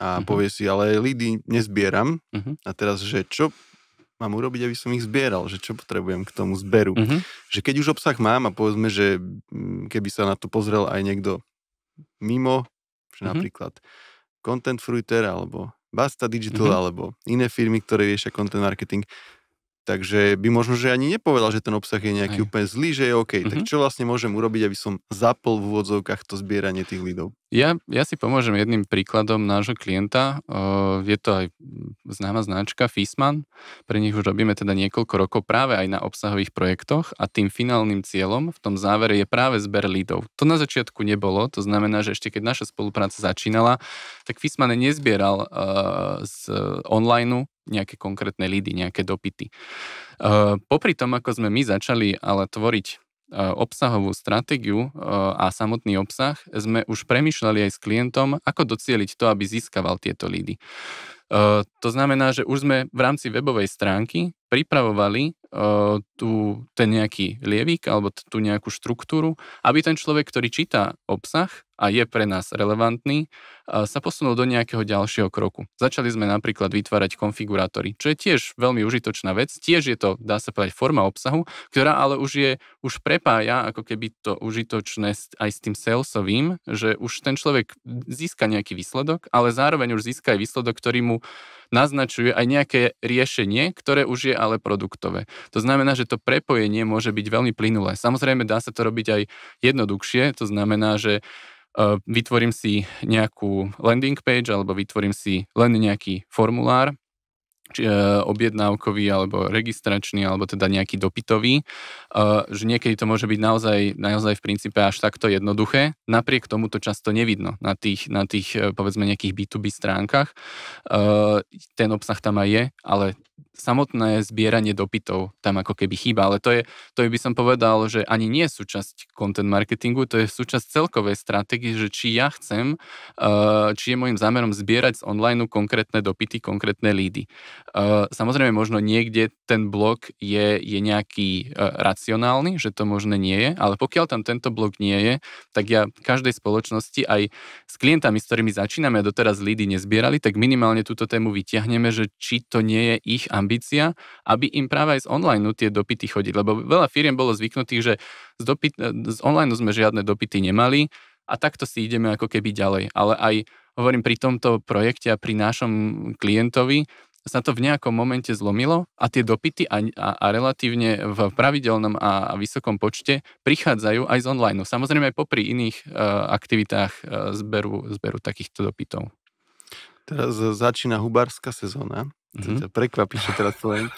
a uh-huh. povie si, ale lídy nezbieram uh-huh. a teraz, že čo mám urobiť, aby som ich zbieral, že čo potrebujem k tomu zberu. Uh-huh. Že keď už obsah mám a povedzme, že mm, keby sa na to pozrel aj niekto mimo mm-hmm. napríklad Content Fruiter alebo Basta Digital mm-hmm. alebo iné firmy, ktoré riešia content marketing, Takže by možno, že ani nepovedal, že ten obsah je nejaký Aj. úplne zlý, že je OK. Mm-hmm. Tak mhm. čo vlastne môžem urobiť, aby som zapol v úvodzovkách to zbieranie tých lídov? Ja, ja si pomôžem jedným príkladom nášho klienta. Je to aj známa značka Fisman. Pre nich už robíme teda niekoľko rokov práve aj na obsahových projektoch a tým finálnym cieľom v tom závere je práve zber lídov. To na začiatku nebolo, to znamená, že ešte keď naša spolupráca začínala, tak Fisman nezbieral z online nejaké konkrétne lídy, nejaké dopity. Eh, popri tom, ako sme my začali ale tvoriť eh, obsahovú stratégiu eh, a samotný obsah, sme už premyšľali aj s klientom, ako docieliť to, aby získaval tieto lídy. To znamená, že už sme v rámci webovej stránky pripravovali E, tu ten nejaký lievik alebo tú nejakú štruktúru, aby ten človek, ktorý číta obsah a je pre nás relevantný, e, sa posunul do nejakého ďalšieho kroku. Začali sme napríklad vytvárať konfigurátory, čo je tiež veľmi užitočná vec, tiež je to, dá sa povedať, forma obsahu, ktorá ale už je, už prepája ako keby to užitočné aj s tým salesovým, že už ten človek získa nejaký výsledok, ale zároveň už získa aj výsledok, ktorý mu naznačuje aj nejaké riešenie, ktoré už je ale produktové. To znamená, že to prepojenie môže byť veľmi plynulé. Samozrejme, dá sa to robiť aj jednoduchšie, to znamená, že e, vytvorím si nejakú landing page alebo vytvorím si len nejaký formulár, či, e, objednávkový alebo registračný alebo teda nejaký dopytový, e, že niekedy to môže byť naozaj, naozaj v princípe až takto jednoduché. Napriek tomu to často nevidno na tých, na tých povedzme nejakých B2B stránkach. Ten obsah tam aj je, ale samotné zbieranie dopytov tam ako keby chýba, ale to je, to by som povedal, že ani nie je súčasť content marketingu, to je súčasť celkovej stratégie, že či ja chcem, eh, či je môjim zámerom zbierať z online konkrétne dopyty, konkrétne lídy. Eh, samozrejme, možno niekde ten blok je, je nejaký eh, racionálny, že to možné nie je, ale pokiaľ tam tento blok nie je, tak ja každej spoločnosti aj s klientami, s ktorými začíname a doteraz lídy nezbierali, tak minimálne túto tému vyťahneme, že či to nie je ich ambícia ambícia, aby im práve aj z online tie dopity chodiť, lebo veľa firiem bolo zvyknutých, že z, dopyt, e, z online sme žiadne dopity nemali a takto si ideme ako keby ďalej. Ale aj hovorím pri tomto projekte a pri našom klientovi, sa to v nejakom momente zlomilo a tie dopity a, a, a relatívne v pravidelnom a, a vysokom počte prichádzajú aj z online. Samozrejme aj popri iných uh, aktivitách uh, zberu, zberu takýchto dopytov. Teraz začína hubárska sezóna Mm-hmm. To mhm. ťa prekvapí, čo teraz len.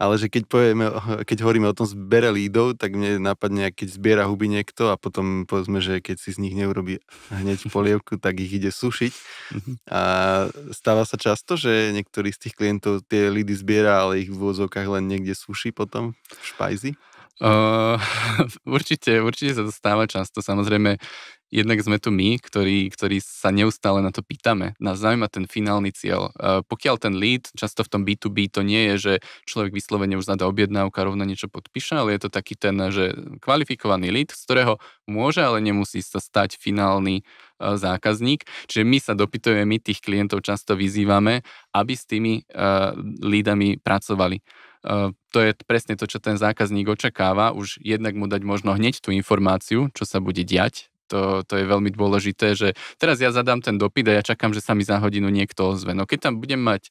Ale že keď, povieme, keď hovoríme o tom zbere lídov, tak mne napadne, keď zbiera huby niekto a potom povedzme, že keď si z nich neurobi hneď polievku, tak ich ide sušiť. Mhm. A stáva sa často, že niektorý z tých klientov tie lídy zbiera, ale ich v vôzovkách len niekde suší potom v špajzi? Uh, určite, určite sa to stáva často. Samozrejme, jednak sme tu my, ktorí, ktorí sa neustále na to pýtame. Nás zaujíma ten finálny cieľ. Uh, pokiaľ ten lead, často v tom B2B to nie je, že človek vyslovene už zada objednávka, rovno niečo podpíše, ale je to taký ten, že kvalifikovaný lead, z ktorého môže, ale nemusí sa stať finálny ehm, zákazník. Čiže my sa dopytujeme, my tých klientov často vyzývame, aby s tými uh, lídami pracovali Ehm, to je presne to, čo ten zákazník očakáva. Už jednak mu dať možno hneď tú informáciu, čo sa bude diať, to, to je veľmi dôležité, že teraz ja zadám ten dopyt a ja čakám, že sa mi za hodinu niekto ozve. No keď tam budem mať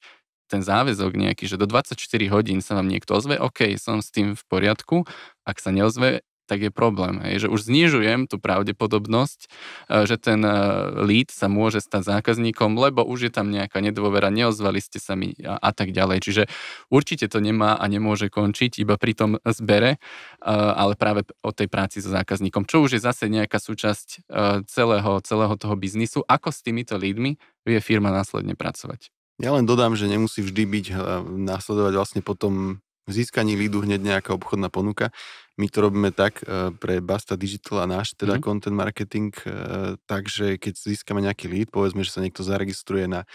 ten záväzok nejaký, že do 24 hodín sa vám niekto ozve, OK, som s tým v poriadku, ak sa neozve, tak je problém. Hej, že už znižujem tú pravdepodobnosť, e, že ten e, lead sa môže stať zákazníkom, lebo už je tam nejaká nedôvera, neozvali ste sa mi a, a tak ďalej. Čiže určite to nemá a nemôže končiť iba pri tom zbere, e, ale práve o tej práci so zákazníkom, čo už je zase nejaká súčasť celého, celého toho biznisu. Ako s týmito leadmi vie firma následne pracovať? Ja len dodám, že nemusí vždy byť následovať vlastne potom získaní lídu hneď nejaká obchodná ponuka. My to robíme tak eh, pre Basta Digital a náš teda mm-hmm. content marketing, eh, takže keď získame nejaký lead, povedzme, že sa niekto zaregistruje na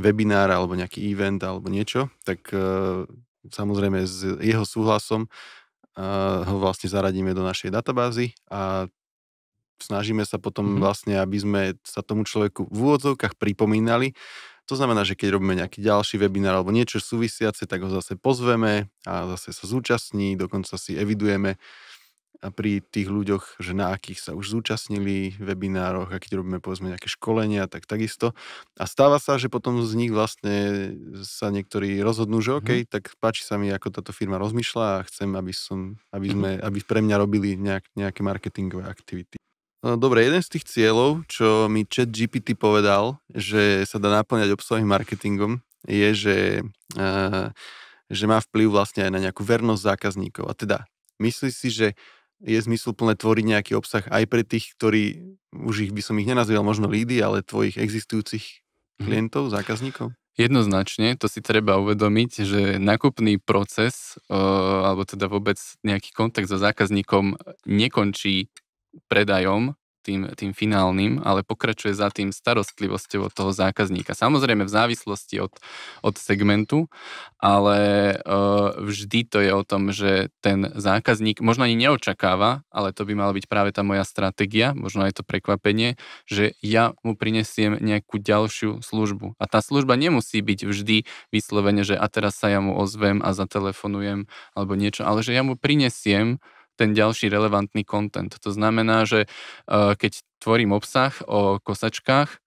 webinár alebo nejaký event alebo niečo, tak eh, samozrejme s jeho súhlasom ho vlastne zaradíme do našej databázy a snažíme sa potom mm-hmm. vlastne, aby sme sa tomu človeku v úvodzovkách pripomínali, to znamená, že keď robíme nejaký ďalší webinár alebo niečo súvisiace, tak ho zase pozveme a zase sa zúčastní, dokonca si evidujeme pri tých ľuďoch, že na akých sa už zúčastnili v webinároch a keď robíme povedzme nejaké školenia, tak takisto. A stáva sa, že potom z nich vlastne sa niektorí rozhodnú, že mhm. OK, mm. tak páči sa mi, ako táto firma rozmýšľa a chcem, aby, som, aby, mhm. sme, aby pre mňa robili nejak, nejaké marketingové aktivity. Eh, dobre, jeden z tých cieľov, čo mi chat GPT povedal, že sa dá naplňať obsahovým marketingom, je, že, eh, že má vplyv vlastne aj na nejakú vernosť zákazníkov. A teda, myslí si, že je zmysluplné tvoriť nejaký obsah aj pre tých, ktorí, už ich by som ich nenazýval možno lídy, ale tvojich existujúcich mhm. klientov, zákazníkov? Jednoznačne, to si treba uvedomiť, že nákupný proces, eh, alebo teda vôbec nejaký kontakt so zákazníkom nekončí predajom, tým, tým finálnym, ale pokračuje za tým starostlivosťou od toho zákazníka. Samozrejme v závislosti od, od segmentu, ale e, vždy to je o tom, že ten zákazník možno ani neočakáva, ale to by mala byť práve tá moja stratégia, možno aj to prekvapenie, že ja mu prinesiem nejakú ďalšiu službu. A tá služba nemusí byť vždy vyslovene, že a teraz sa ja mu ozvem a zatelefonujem alebo niečo, ale že ja mu prinesiem ten ďalší relevantný content. To znamená, že eh, keď tvorím obsah o kosačkách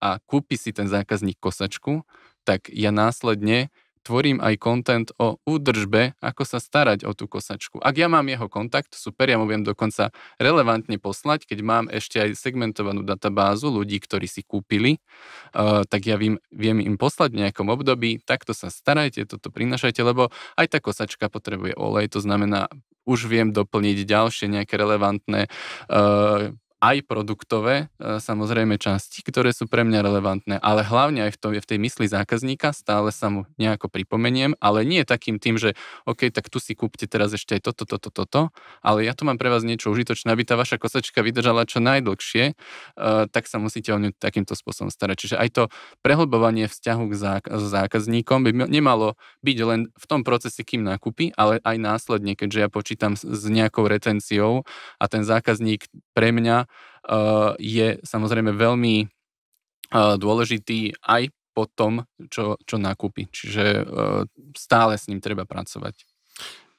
a kúpi si ten zákazník kosačku, tak ja následne tvorím aj kontent o údržbe, ako sa starať o tú kosačku. Ak ja mám jeho kontakt, super, ja mu viem dokonca relevantne poslať, keď mám ešte aj segmentovanú databázu ľudí, ktorí si kúpili, uh, tak ja viem, viem im poslať v nejakom období, takto sa starajte, toto prinašajte, lebo aj tá kosačka potrebuje olej, to znamená, už viem doplniť ďalšie nejaké relevantné uh, aj produktové, e, samozrejme časti, ktoré sú pre mňa relevantné, ale hlavne aj v, tom, v tej mysli zákazníka stále sa mu nejako pripomeniem, ale nie takým tým, že OK, tak tu si kúpte teraz ešte aj toto, toto, toto, ale ja tu mám pre vás niečo užitočné, aby tá vaša kosačka vydržala čo najdlhšie, e, tak sa musíte o ňu takýmto spôsobom starať. Čiže aj to prehlbovanie vzťahu k zákazníkom by nemalo byť len v tom procese, kým nakúpi, ale aj následne, keďže ja počítam s nejakou retenciou a ten zákazník pre mňa Eh, je samozrejme veľmi eh, dôležitý aj po tom, čo, čo nakúpi. Čiže eh, stále s ním treba pracovať.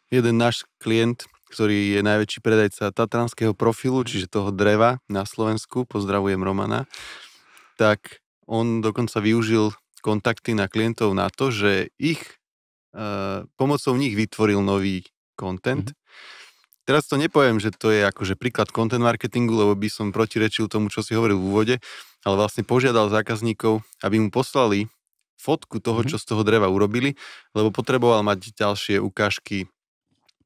Jeden náš klient, ktorý je najväčší predajca tatranského profilu, čiže toho dreva na Slovensku, pozdravujem Romana, tak on dokonca využil kontakty na klientov na to, že ich pomocou nich vytvoril nový content, mm-hmm Teraz to nepoviem, že to je akože príklad content marketingu, lebo by som protirečil tomu, čo si hovoril v úvode, ale vlastne požiadal zákazníkov, aby mu poslali fotku toho, mm-hmm. čo z toho dreva urobili, lebo potreboval mať ďalšie ukážky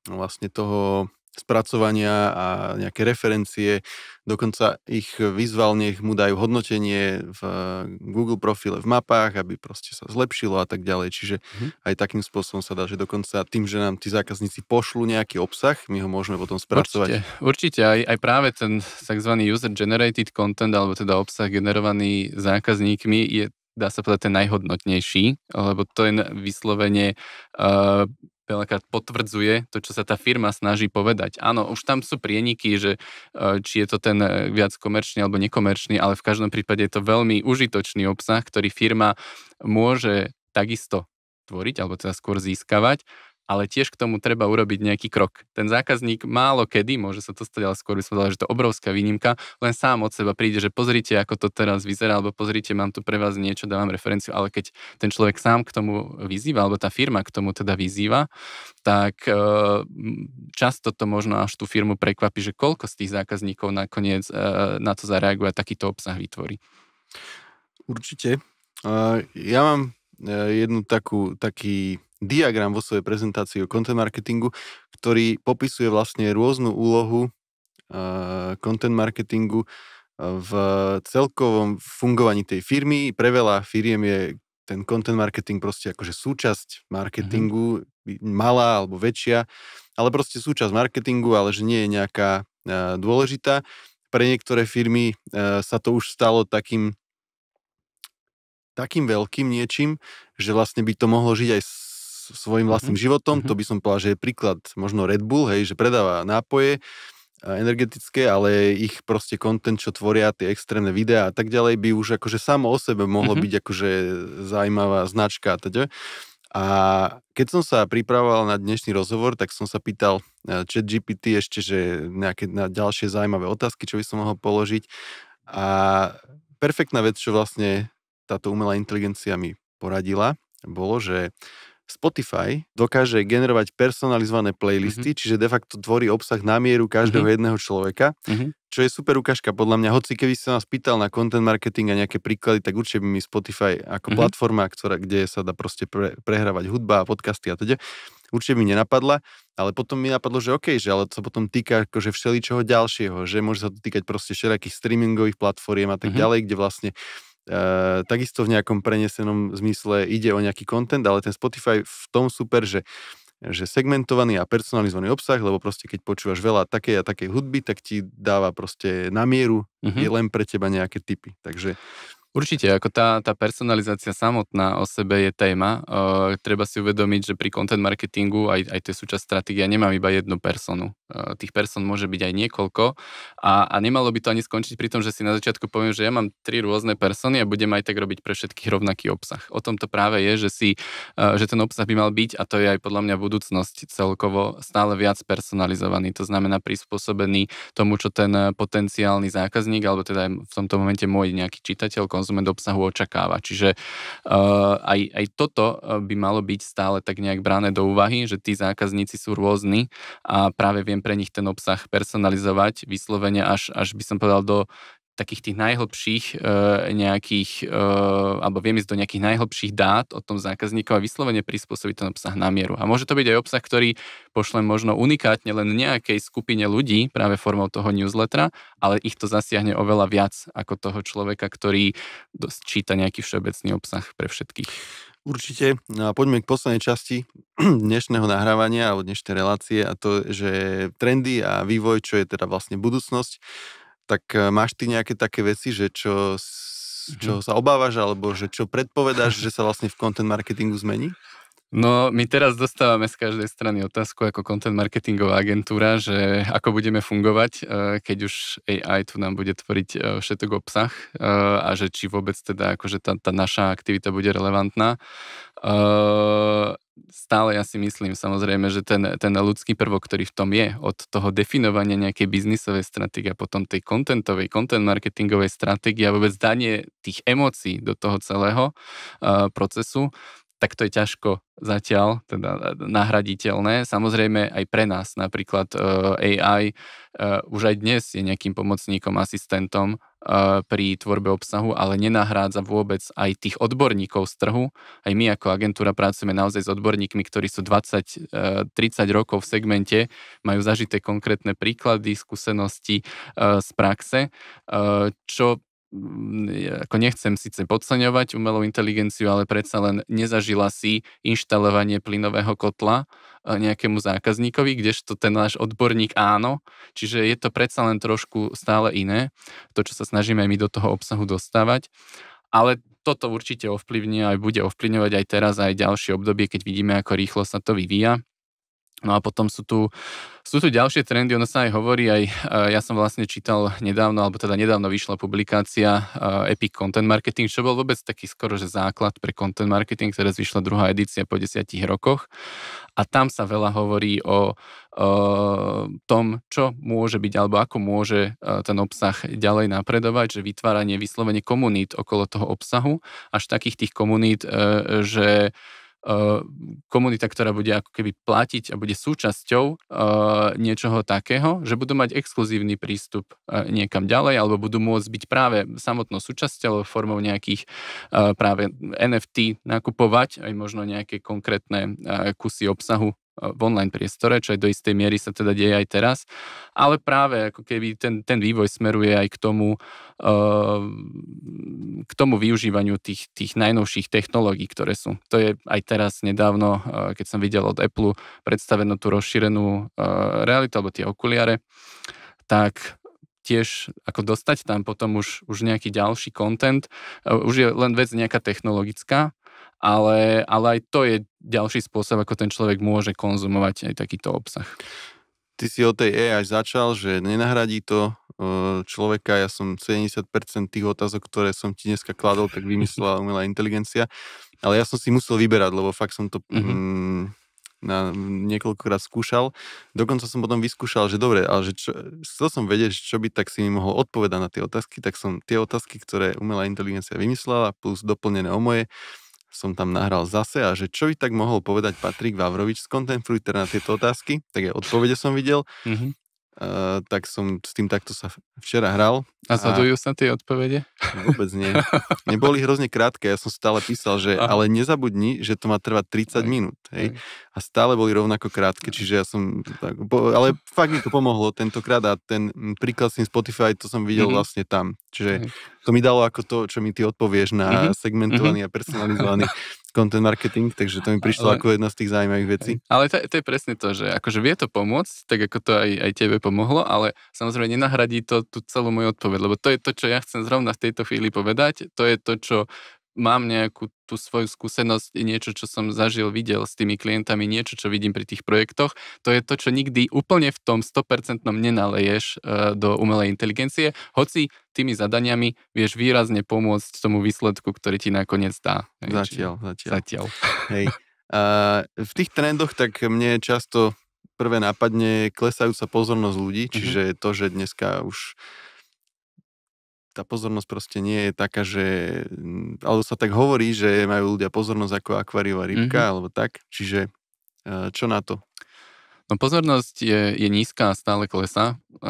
no, vlastne toho spracovania a nejaké referencie. Dokonca ich vyzval, nech mu dajú hodnotenie v eh, Google profile v mapách, aby proste sa zlepšilo a tak ďalej. Čiže mm-hmm. aj takým spôsobom sa dá, že dokonca tým, že nám tí zákazníci pošlu nejaký obsah, my ho môžeme potom spracovať. Určite, určite aj, aj práve ten tzv. user-generated content, alebo teda obsah generovaný zákazníkmi je dá sa povedať, ten najhodnotnejší, lebo to je vyslovene uh, veľakrát potvrdzuje to, čo sa tá firma snaží povedať. Áno, už tam sú prieniky, že e, či je to ten e, viac komerčný alebo nekomerčný, ale v každom prípade je to veľmi užitočný obsah, ktorý firma môže takisto tvoriť, alebo teda skôr získavať ale tiež k tomu treba urobiť nejaký krok. Ten zákazník málo kedy, môže sa to stať, ale skôr by som povedal, že to je obrovská výnimka, len sám od seba príde, že pozrite, ako to teraz vyzerá, alebo pozrite, mám tu pre vás niečo, dávam referenciu, ale keď ten človek sám k tomu vyzýva, alebo tá firma k tomu teda vyzýva, tak eh, často to možno až tú firmu prekvapí, že koľko z tých zákazníkov nakoniec eh, na to zareaguje a takýto obsah vytvorí. Určite. ja mám eh, jednu takú, taký diagram vo svojej prezentácii o content marketingu, ktorý popisuje vlastne rôznu úlohu eh, content marketingu eh, v celkovom fungovaní tej firmy. Pre veľa firiem je ten content marketing proste akože súčasť mhm. marketingu, mm-hmm. malá alebo väčšia, ale proste súčasť marketingu, ale že nie je nejaká eh, dôležitá. Pre niektoré firmy sa to už stalo takým takým veľkým niečím, že vlastne by to mohlo žiť aj svojim vlastným mm-hmm. životom, mm-hmm. to mhm. by som povedal, že je príklad možno Red Bull, hej, že predáva nápoje e, energetické, ale ich proste content, čo tvoria tie extrémne videá a tak ďalej, by už akože samo o sebe mohlo mm-hmm. byť akože zaujímavá značka a teda. A keď som sa pripravoval na dnešný rozhovor, tak som sa pýtal e, chat GPT ešte, že nejaké na ďalšie zaujímavé otázky, čo by som mohol položiť. A perfektná vec, čo vlastne táto umelá inteligencia mi poradila, bolo, že Spotify dokáže generovať personalizované playlisty, mm-hmm. čiže de facto tvorí obsah na mieru každého mm-hmm. jedného človeka, mm-hmm. čo je super ukážka podľa mňa. Hoci keby sa nás pýtal na content marketing a nejaké príklady, tak určite by mi Spotify ako mm-hmm. platforma, ktorá, kde sa dá proste pre, prehrávať hudba a podcasty a teda, určite mi nenapadla, ale potom mi napadlo, že OK, že ale to potom týka akože všeličoho ďalšieho, že môže sa to týkať proste všetkých streamingových platform a tak mm-hmm. ďalej, kde vlastne Eh, takisto v nejakom prenesenom zmysle ide o nejaký content, ale ten Spotify v tom super, že že segmentovaný a personalizovaný obsah, lebo proste keď počúvaš veľa takej a takej hudby, tak ti dáva proste na mieru, mm-hmm. je mhm. len pre teba nejaké typy. Takže Určite, ako tá, tá personalizácia samotná o sebe je téma. E, treba si uvedomiť, že pri content marketingu aj, aj to je súčasť stratégia, nemám iba jednu personu. Eh, tých person môže byť aj niekoľko a, a nemalo by to ani skončiť pri tom, že si na začiatku poviem, že ja mám tri rôzne persony a budem aj tak robiť pre všetkých rovnaký obsah. O tom to práve je, že, si, eh, že ten obsah by mal byť a to je aj podľa mňa budúcnosť celkovo stále viac personalizovaný, to znamená prispôsobený tomu, čo ten eh, potenciálny zákazník alebo teda aj v tomto momente môj nejaký čitateľ, konzument obsahu očakáva. Čiže uh, aj, aj toto by malo byť stále tak nejak brané do úvahy, že tí zákazníci sú rôzni a práve viem viem pre nich ten obsah personalizovať vyslovene až, až by som povedal do takých tých najhlbších e, nejakých, e, alebo viem ísť do nejakých najhlbších dát o tom zákazníkov a vyslovene prispôsobiť ten obsah na mieru. A môže to byť aj obsah, ktorý pošlem možno unikátne len nejakej skupine ľudí práve formou toho newslettera, ale ich to zasiahne oveľa viac ako toho človeka, ktorý číta nejaký všeobecný obsah pre všetkých. Určite. No a poďme k poslednej časti dnešného nahrávania alebo dnešnej relácie a to, že trendy a vývoj, čo je teda vlastne budúcnosť, tak e, máš ty nejaké také veci, že čo, mhm. čo sa obávaš alebo že čo predpovedáš, že sa vlastne v content marketingu zmení? No, my teraz dostávame z každej strany otázku ako content marketingová agentúra, že ako budeme fungovať, eh, keď už AI tu nám bude tvoriť eh, všetok obsah eh, a že či vôbec teda akože tá, tá naša aktivita bude relevantná. Stále ja si myslím samozrejme, že ten, ten ľudský prvok, ktorý v tom je, od toho definovania nejakej biznisovej stratégie a potom tej kontentovej, content marketingovej stratégie a vôbec danie tých emócií do toho celého procesu, tak to je ťažko zatiaľ, teda e, nahraditeľné. Samozrejme aj pre nás napríklad e, AI e, už aj dnes je nejakým pomocníkom, asistentom pri tvorbe obsahu, ale nenahrádza vôbec aj tých odborníkov z trhu. Aj my ako agentúra pracujeme naozaj s odborníkmi, ktorí sú 20-30 rokov v segmente, majú zažité konkrétne príklady, skúsenosti z praxe, čo ako nechcem síce podceňovať umelú inteligenciu, ale predsa len nezažila si inštalovanie plynového kotla e, nejakému zákazníkovi, kdežto ten náš odborník áno. Čiže je to predsa len trošku stále iné, to, čo sa snažíme my do toho obsahu dostávať. Ale toto určite ovplyvní aj bude ovplyvňovať aj teraz, aj ďalšie obdobie, keď vidíme, ako rýchlo sa to vyvíja. No a potom sú tu, sú tu ďalšie trendy, ono sa aj hovorí, aj eh, ja som vlastne čítal nedávno, alebo teda nedávno vyšla publikácia eh, Epic Content Marketing, čo bol vôbec taký skoro, že základ pre content marketing, teraz vyšla druhá edícia po desiatich rokoch a tam sa veľa hovorí o, o tom, čo môže byť, alebo ako môže eh, ten obsah ďalej napredovať, že vytváranie vyslovene komunít okolo toho obsahu, až takých tých komunít, že Ehm, komunita, ktorá bude ako keby platiť a bude súčasťou ehm, niečoho takého, že budú mať exkluzívny prístup ehm, niekam ďalej, alebo budú môcť byť práve samotnou súčasťou formou nejakých práve NFT nakupovať aj možno nejaké konkrétne kusy obsahu v online priestore, čo aj do istej miery sa teda deje aj teraz. Ale práve ako keby ten, ten vývoj smeruje aj k tomu, eh, k tomu využívaniu tých, tých najnovších technológií, ktoré sú. To je aj teraz nedávno, eh, keď som videl od Apple predstavenú tú rozšírenú eh, realitu, alebo tie okuliare, tak tiež ako dostať tam potom už, už nejaký ďalší content. Už je len vec nejaká technologická, ale, ale aj to je ďalší spôsob, ako ten človek môže konzumovať aj takýto obsah. Ty si o tej AI začal, že nenahradí to e, človeka. Ja som 70% tých otázok, ktoré som ti dneska kladol, tak vymyslela umelá inteligencia. Ale ja som si musel vyberať, lebo fakt som to mm-hmm. mm, na, niekoľkokrát skúšal. Dokonca som potom vyskúšal, že dobre, ale že čo, chcel som vedieť, čo by tak si mi mohol odpovedať na tie otázky, tak som tie otázky, ktoré umelá inteligencia vymyslela, plus doplnené o moje, som tam nahral zase a že čo by tak mohol povedať Patrik Vavrovič z Content Fruiter na tieto otázky, tak aj odpovede som videl. Mm-hmm. Eh, tak som s tým takto sa včera hral. A, zhodujú sa tie odpovede? Vôbec nie. Neboli hrozne krátke, ja som stále písal, že Aha. ale nezabudni, že to má trvať 30 aj, minút. Hej. A stále boli rovnako krátke, no. čiže ja som... Tak, bo, ale fakt mi to pomohlo tentokrát a ten mm, príklad s tým Spotify, to som videl mm-hmm. vlastne tam. Čiže aj. to mi dalo ako to, čo mi ty odpovieš na mm-hmm. segmentovaný mm-hmm. a personalizovaný. content marketing, takže to mi prišlo ale, ako jedna z tých zaujímavých vecí. Ale to, to je presne to, že akože vie to pomôcť, tak ako to aj, aj tebe pomohlo, ale samozrejme nenahradí to tú celú moju odpoveď, lebo to je to, čo ja chcem zrovna v tejto chvíli povedať, to je to, čo mám nejakú tú svoju skúsenosť, niečo, čo som zažil, videl s tými klientami, niečo, čo vidím pri tých projektoch, to je to, čo nikdy úplne v tom 100% nenaleješ eh, do umelej inteligencie, hoci tými zadaniami vieš výrazne pomôcť tomu výsledku, ktorý ti nakoniec dá. Zatiaľ, zatiaľ. Zatiaľ. Hej. A eh, v tých trendoch tak mne často prvé nápadne klesajúca pozornosť ľudí, mhm. čiže mm-hmm. to, že dneska už tá pozornosť proste nie je taká, že... Mm, alebo sa tak hovorí, že majú ľudia pozornosť ako akváriová rybka, mm-hmm. alebo tak. Čiže e, čo na to? No pozornosť je, je nízka a stále klesá. E,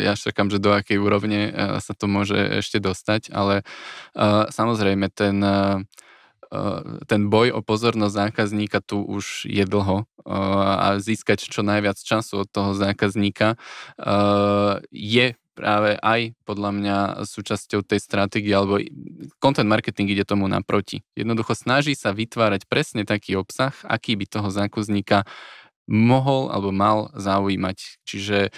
ja čakám, že do akej úrovne e, sa to môže ešte dostať, ale samozrejme ten, ten boj o pozornosť zákazníka tu už je dlho a získať čo najviac času od toho zákazníka je práve aj podľa mňa súčasťou tej stratégie, alebo content marketing ide tomu naproti. Jednoducho snaží sa vytvárať presne taký obsah, aký by toho zákazníka mohol alebo mal zaujímať. Čiže e,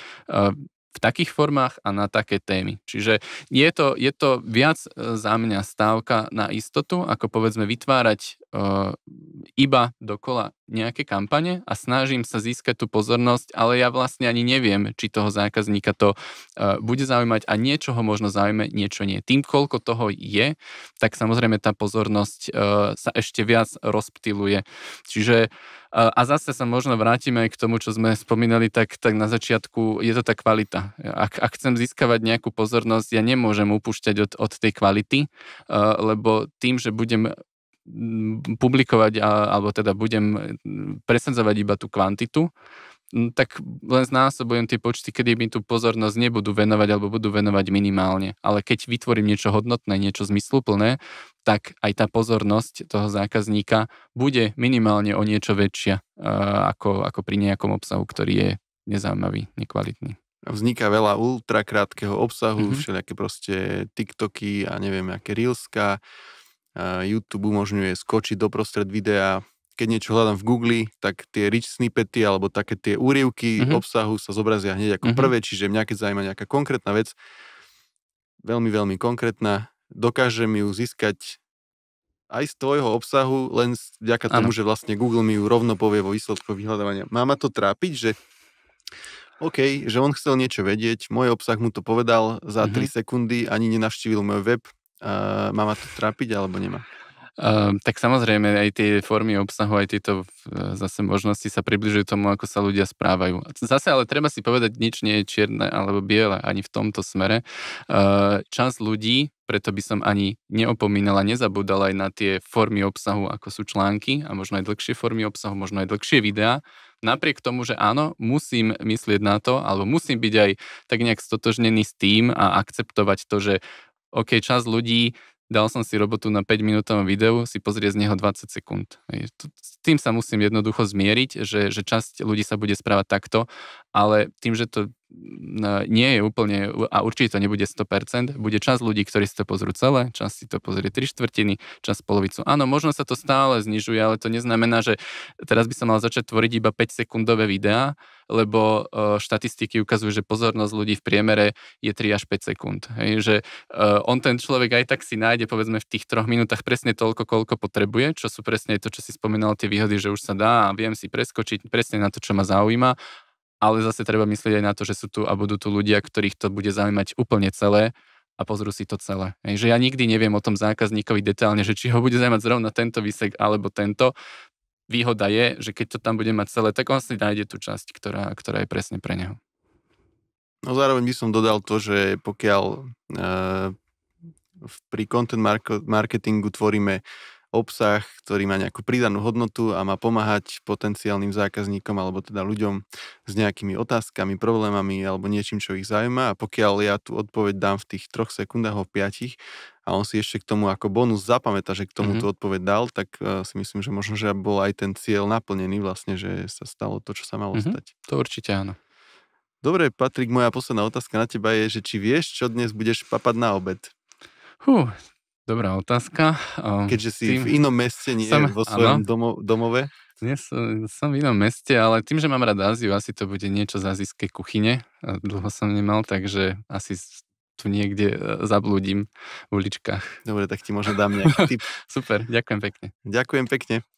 v takých formách a na také témy. Čiže je to, je to viac e, za mňa stávka na istotu, ako povedzme vytvárať Eh, iba dokola nejaké kampane a snažím sa získať tú pozornosť, ale ja vlastne ani neviem, či toho zákazníka to uh, bude zaujímať a niečo ho možno zaujme, niečo nie. Tým, koľko toho je, tak samozrejme tá pozornosť uh, sa ešte viac rozptiluje. Čiže a zase sa možno vrátime aj k tomu, čo sme spomínali, tak, tak na začiatku je to tá kvalita. Ak, ak chcem získavať nejakú pozornosť, ja nemôžem upúšťať od, od tej kvality, lebo tým, že budem publikovať, alebo teda budem presadzovať iba tú kvantitu, tak len znásobujem tie počty, kedy mi tú pozornosť nebudú venovať alebo budú venovať minimálne. Ale keď vytvorím niečo hodnotné, niečo zmysluplné, tak aj tá pozornosť toho zákazníka bude minimálne o niečo väčšia e, ako, ako pri nejakom obsahu, ktorý je nezaujímavý, nekvalitný. Vzniká veľa ultrakrátkeho obsahu, mm-hmm. všelijaké proste TikToky a neviem, aké Reelska YouTube umožňuje skočiť doprostred videa. Keď niečo hľadám v Google, tak tie rich snippety alebo také tie úrivky mm-hmm. obsahu sa zobrazia hneď ako mm-hmm. prvé, čiže mňa keď zaujíma nejaká konkrétna vec, veľmi, veľmi konkrétna, dokážem ju získať aj z tvojho obsahu, len vďaka ano. tomu, že vlastne Google mi ju rovno povie vo výsledku vyhľadávania. Má ma to trápiť, že OK, že on chcel niečo vedieť, môj obsah mu to povedal za mm-hmm. 3 sekundy, ani nenavštívil môj web, Uh, má ma to trápiť alebo nemá? Uh, tak samozrejme aj tie formy obsahu, aj tieto uh, zase možnosti sa približujú tomu, ako sa ľudia správajú. Zase ale treba si povedať, nič nie je čierne alebo biele ani v tomto smere. Uh, e, čas ľudí, preto by som ani neopomínala, nezabúdala aj na tie formy obsahu, ako sú články a možno aj dlhšie formy obsahu, možno aj dlhšie videá. Napriek tomu, že áno, musím myslieť na to, alebo musím byť aj tak nejak stotožnený s tým a akceptovať to, že OK, čas ľudí, dal som si robotu na 5-minútovom videu, si pozrie z neho 20 sekúnd. S tým sa musím jednoducho zmieriť, že, že časť ľudí sa bude správať takto, ale tým, že to nie je úplne, a určite to nebude 100%, bude čas ľudí, ktorí si to pozrú celé, čas si to pozrie 3 štvrtiny, čas polovicu. Áno, možno sa to stále znižuje, ale to neznamená, že teraz by sa mal začať tvoriť iba 5-sekundové videá, lebo e, štatistiky ukazujú, že pozornosť ľudí v priemere je 3 až 5 sekúnd. Hej, že e, on ten človek aj tak si nájde povedzme v tých troch minútach presne toľko, koľko potrebuje, čo sú presne to, čo si spomínal, tie výhody, že už sa dá a viem si preskočiť presne na to, čo ma zaujíma ale zase treba myslieť aj na to, že sú tu a budú tu ľudia, ktorých to bude zaujímať úplne celé a pozrú si to celé. Hej, že ja nikdy neviem o tom zákazníkovi detálne, že či ho bude zaujímať zrovna tento výsek alebo tento. Výhoda je, že keď to tam bude mať celé, tak on si nájde tú časť, ktorá, ktorá je presne pre neho. No zároveň by som dodal to, že pokiaľ e, pri content marketingu tvoríme obsah, ktorý má nejakú pridanú hodnotu a má pomáhať potenciálnym zákazníkom alebo teda ľuďom s nejakými otázkami, problémami alebo niečím, čo ich zaujíma a pokiaľ ja tú odpoveď dám v tých troch sekundách o piatich a on si ešte k tomu ako bonus zapamätá, že k tomu mm-hmm. tú odpoveď dal, tak uh, si myslím, že možno, že bol aj ten cieľ naplnený vlastne, že sa stalo to, čo sa malo mm-hmm. stať. To určite áno. Dobre, Patrik, moja posledná otázka na teba je, že či vieš, čo dnes budeš papať na obed? Hú, Dobrá otázka. Keďže si tým... v inom meste, nie som... vo svojom domo- domove? Dnes som v inom meste, ale tým, že mám rád Áziu, asi to bude niečo z azijskej kuchyne. Dlho som nemal, takže asi tu niekde e, zablúdim v uličkách. Dobre, tak ti možno dám nejaký tip. Super, ďakujem pekne. Ďakujem pekne.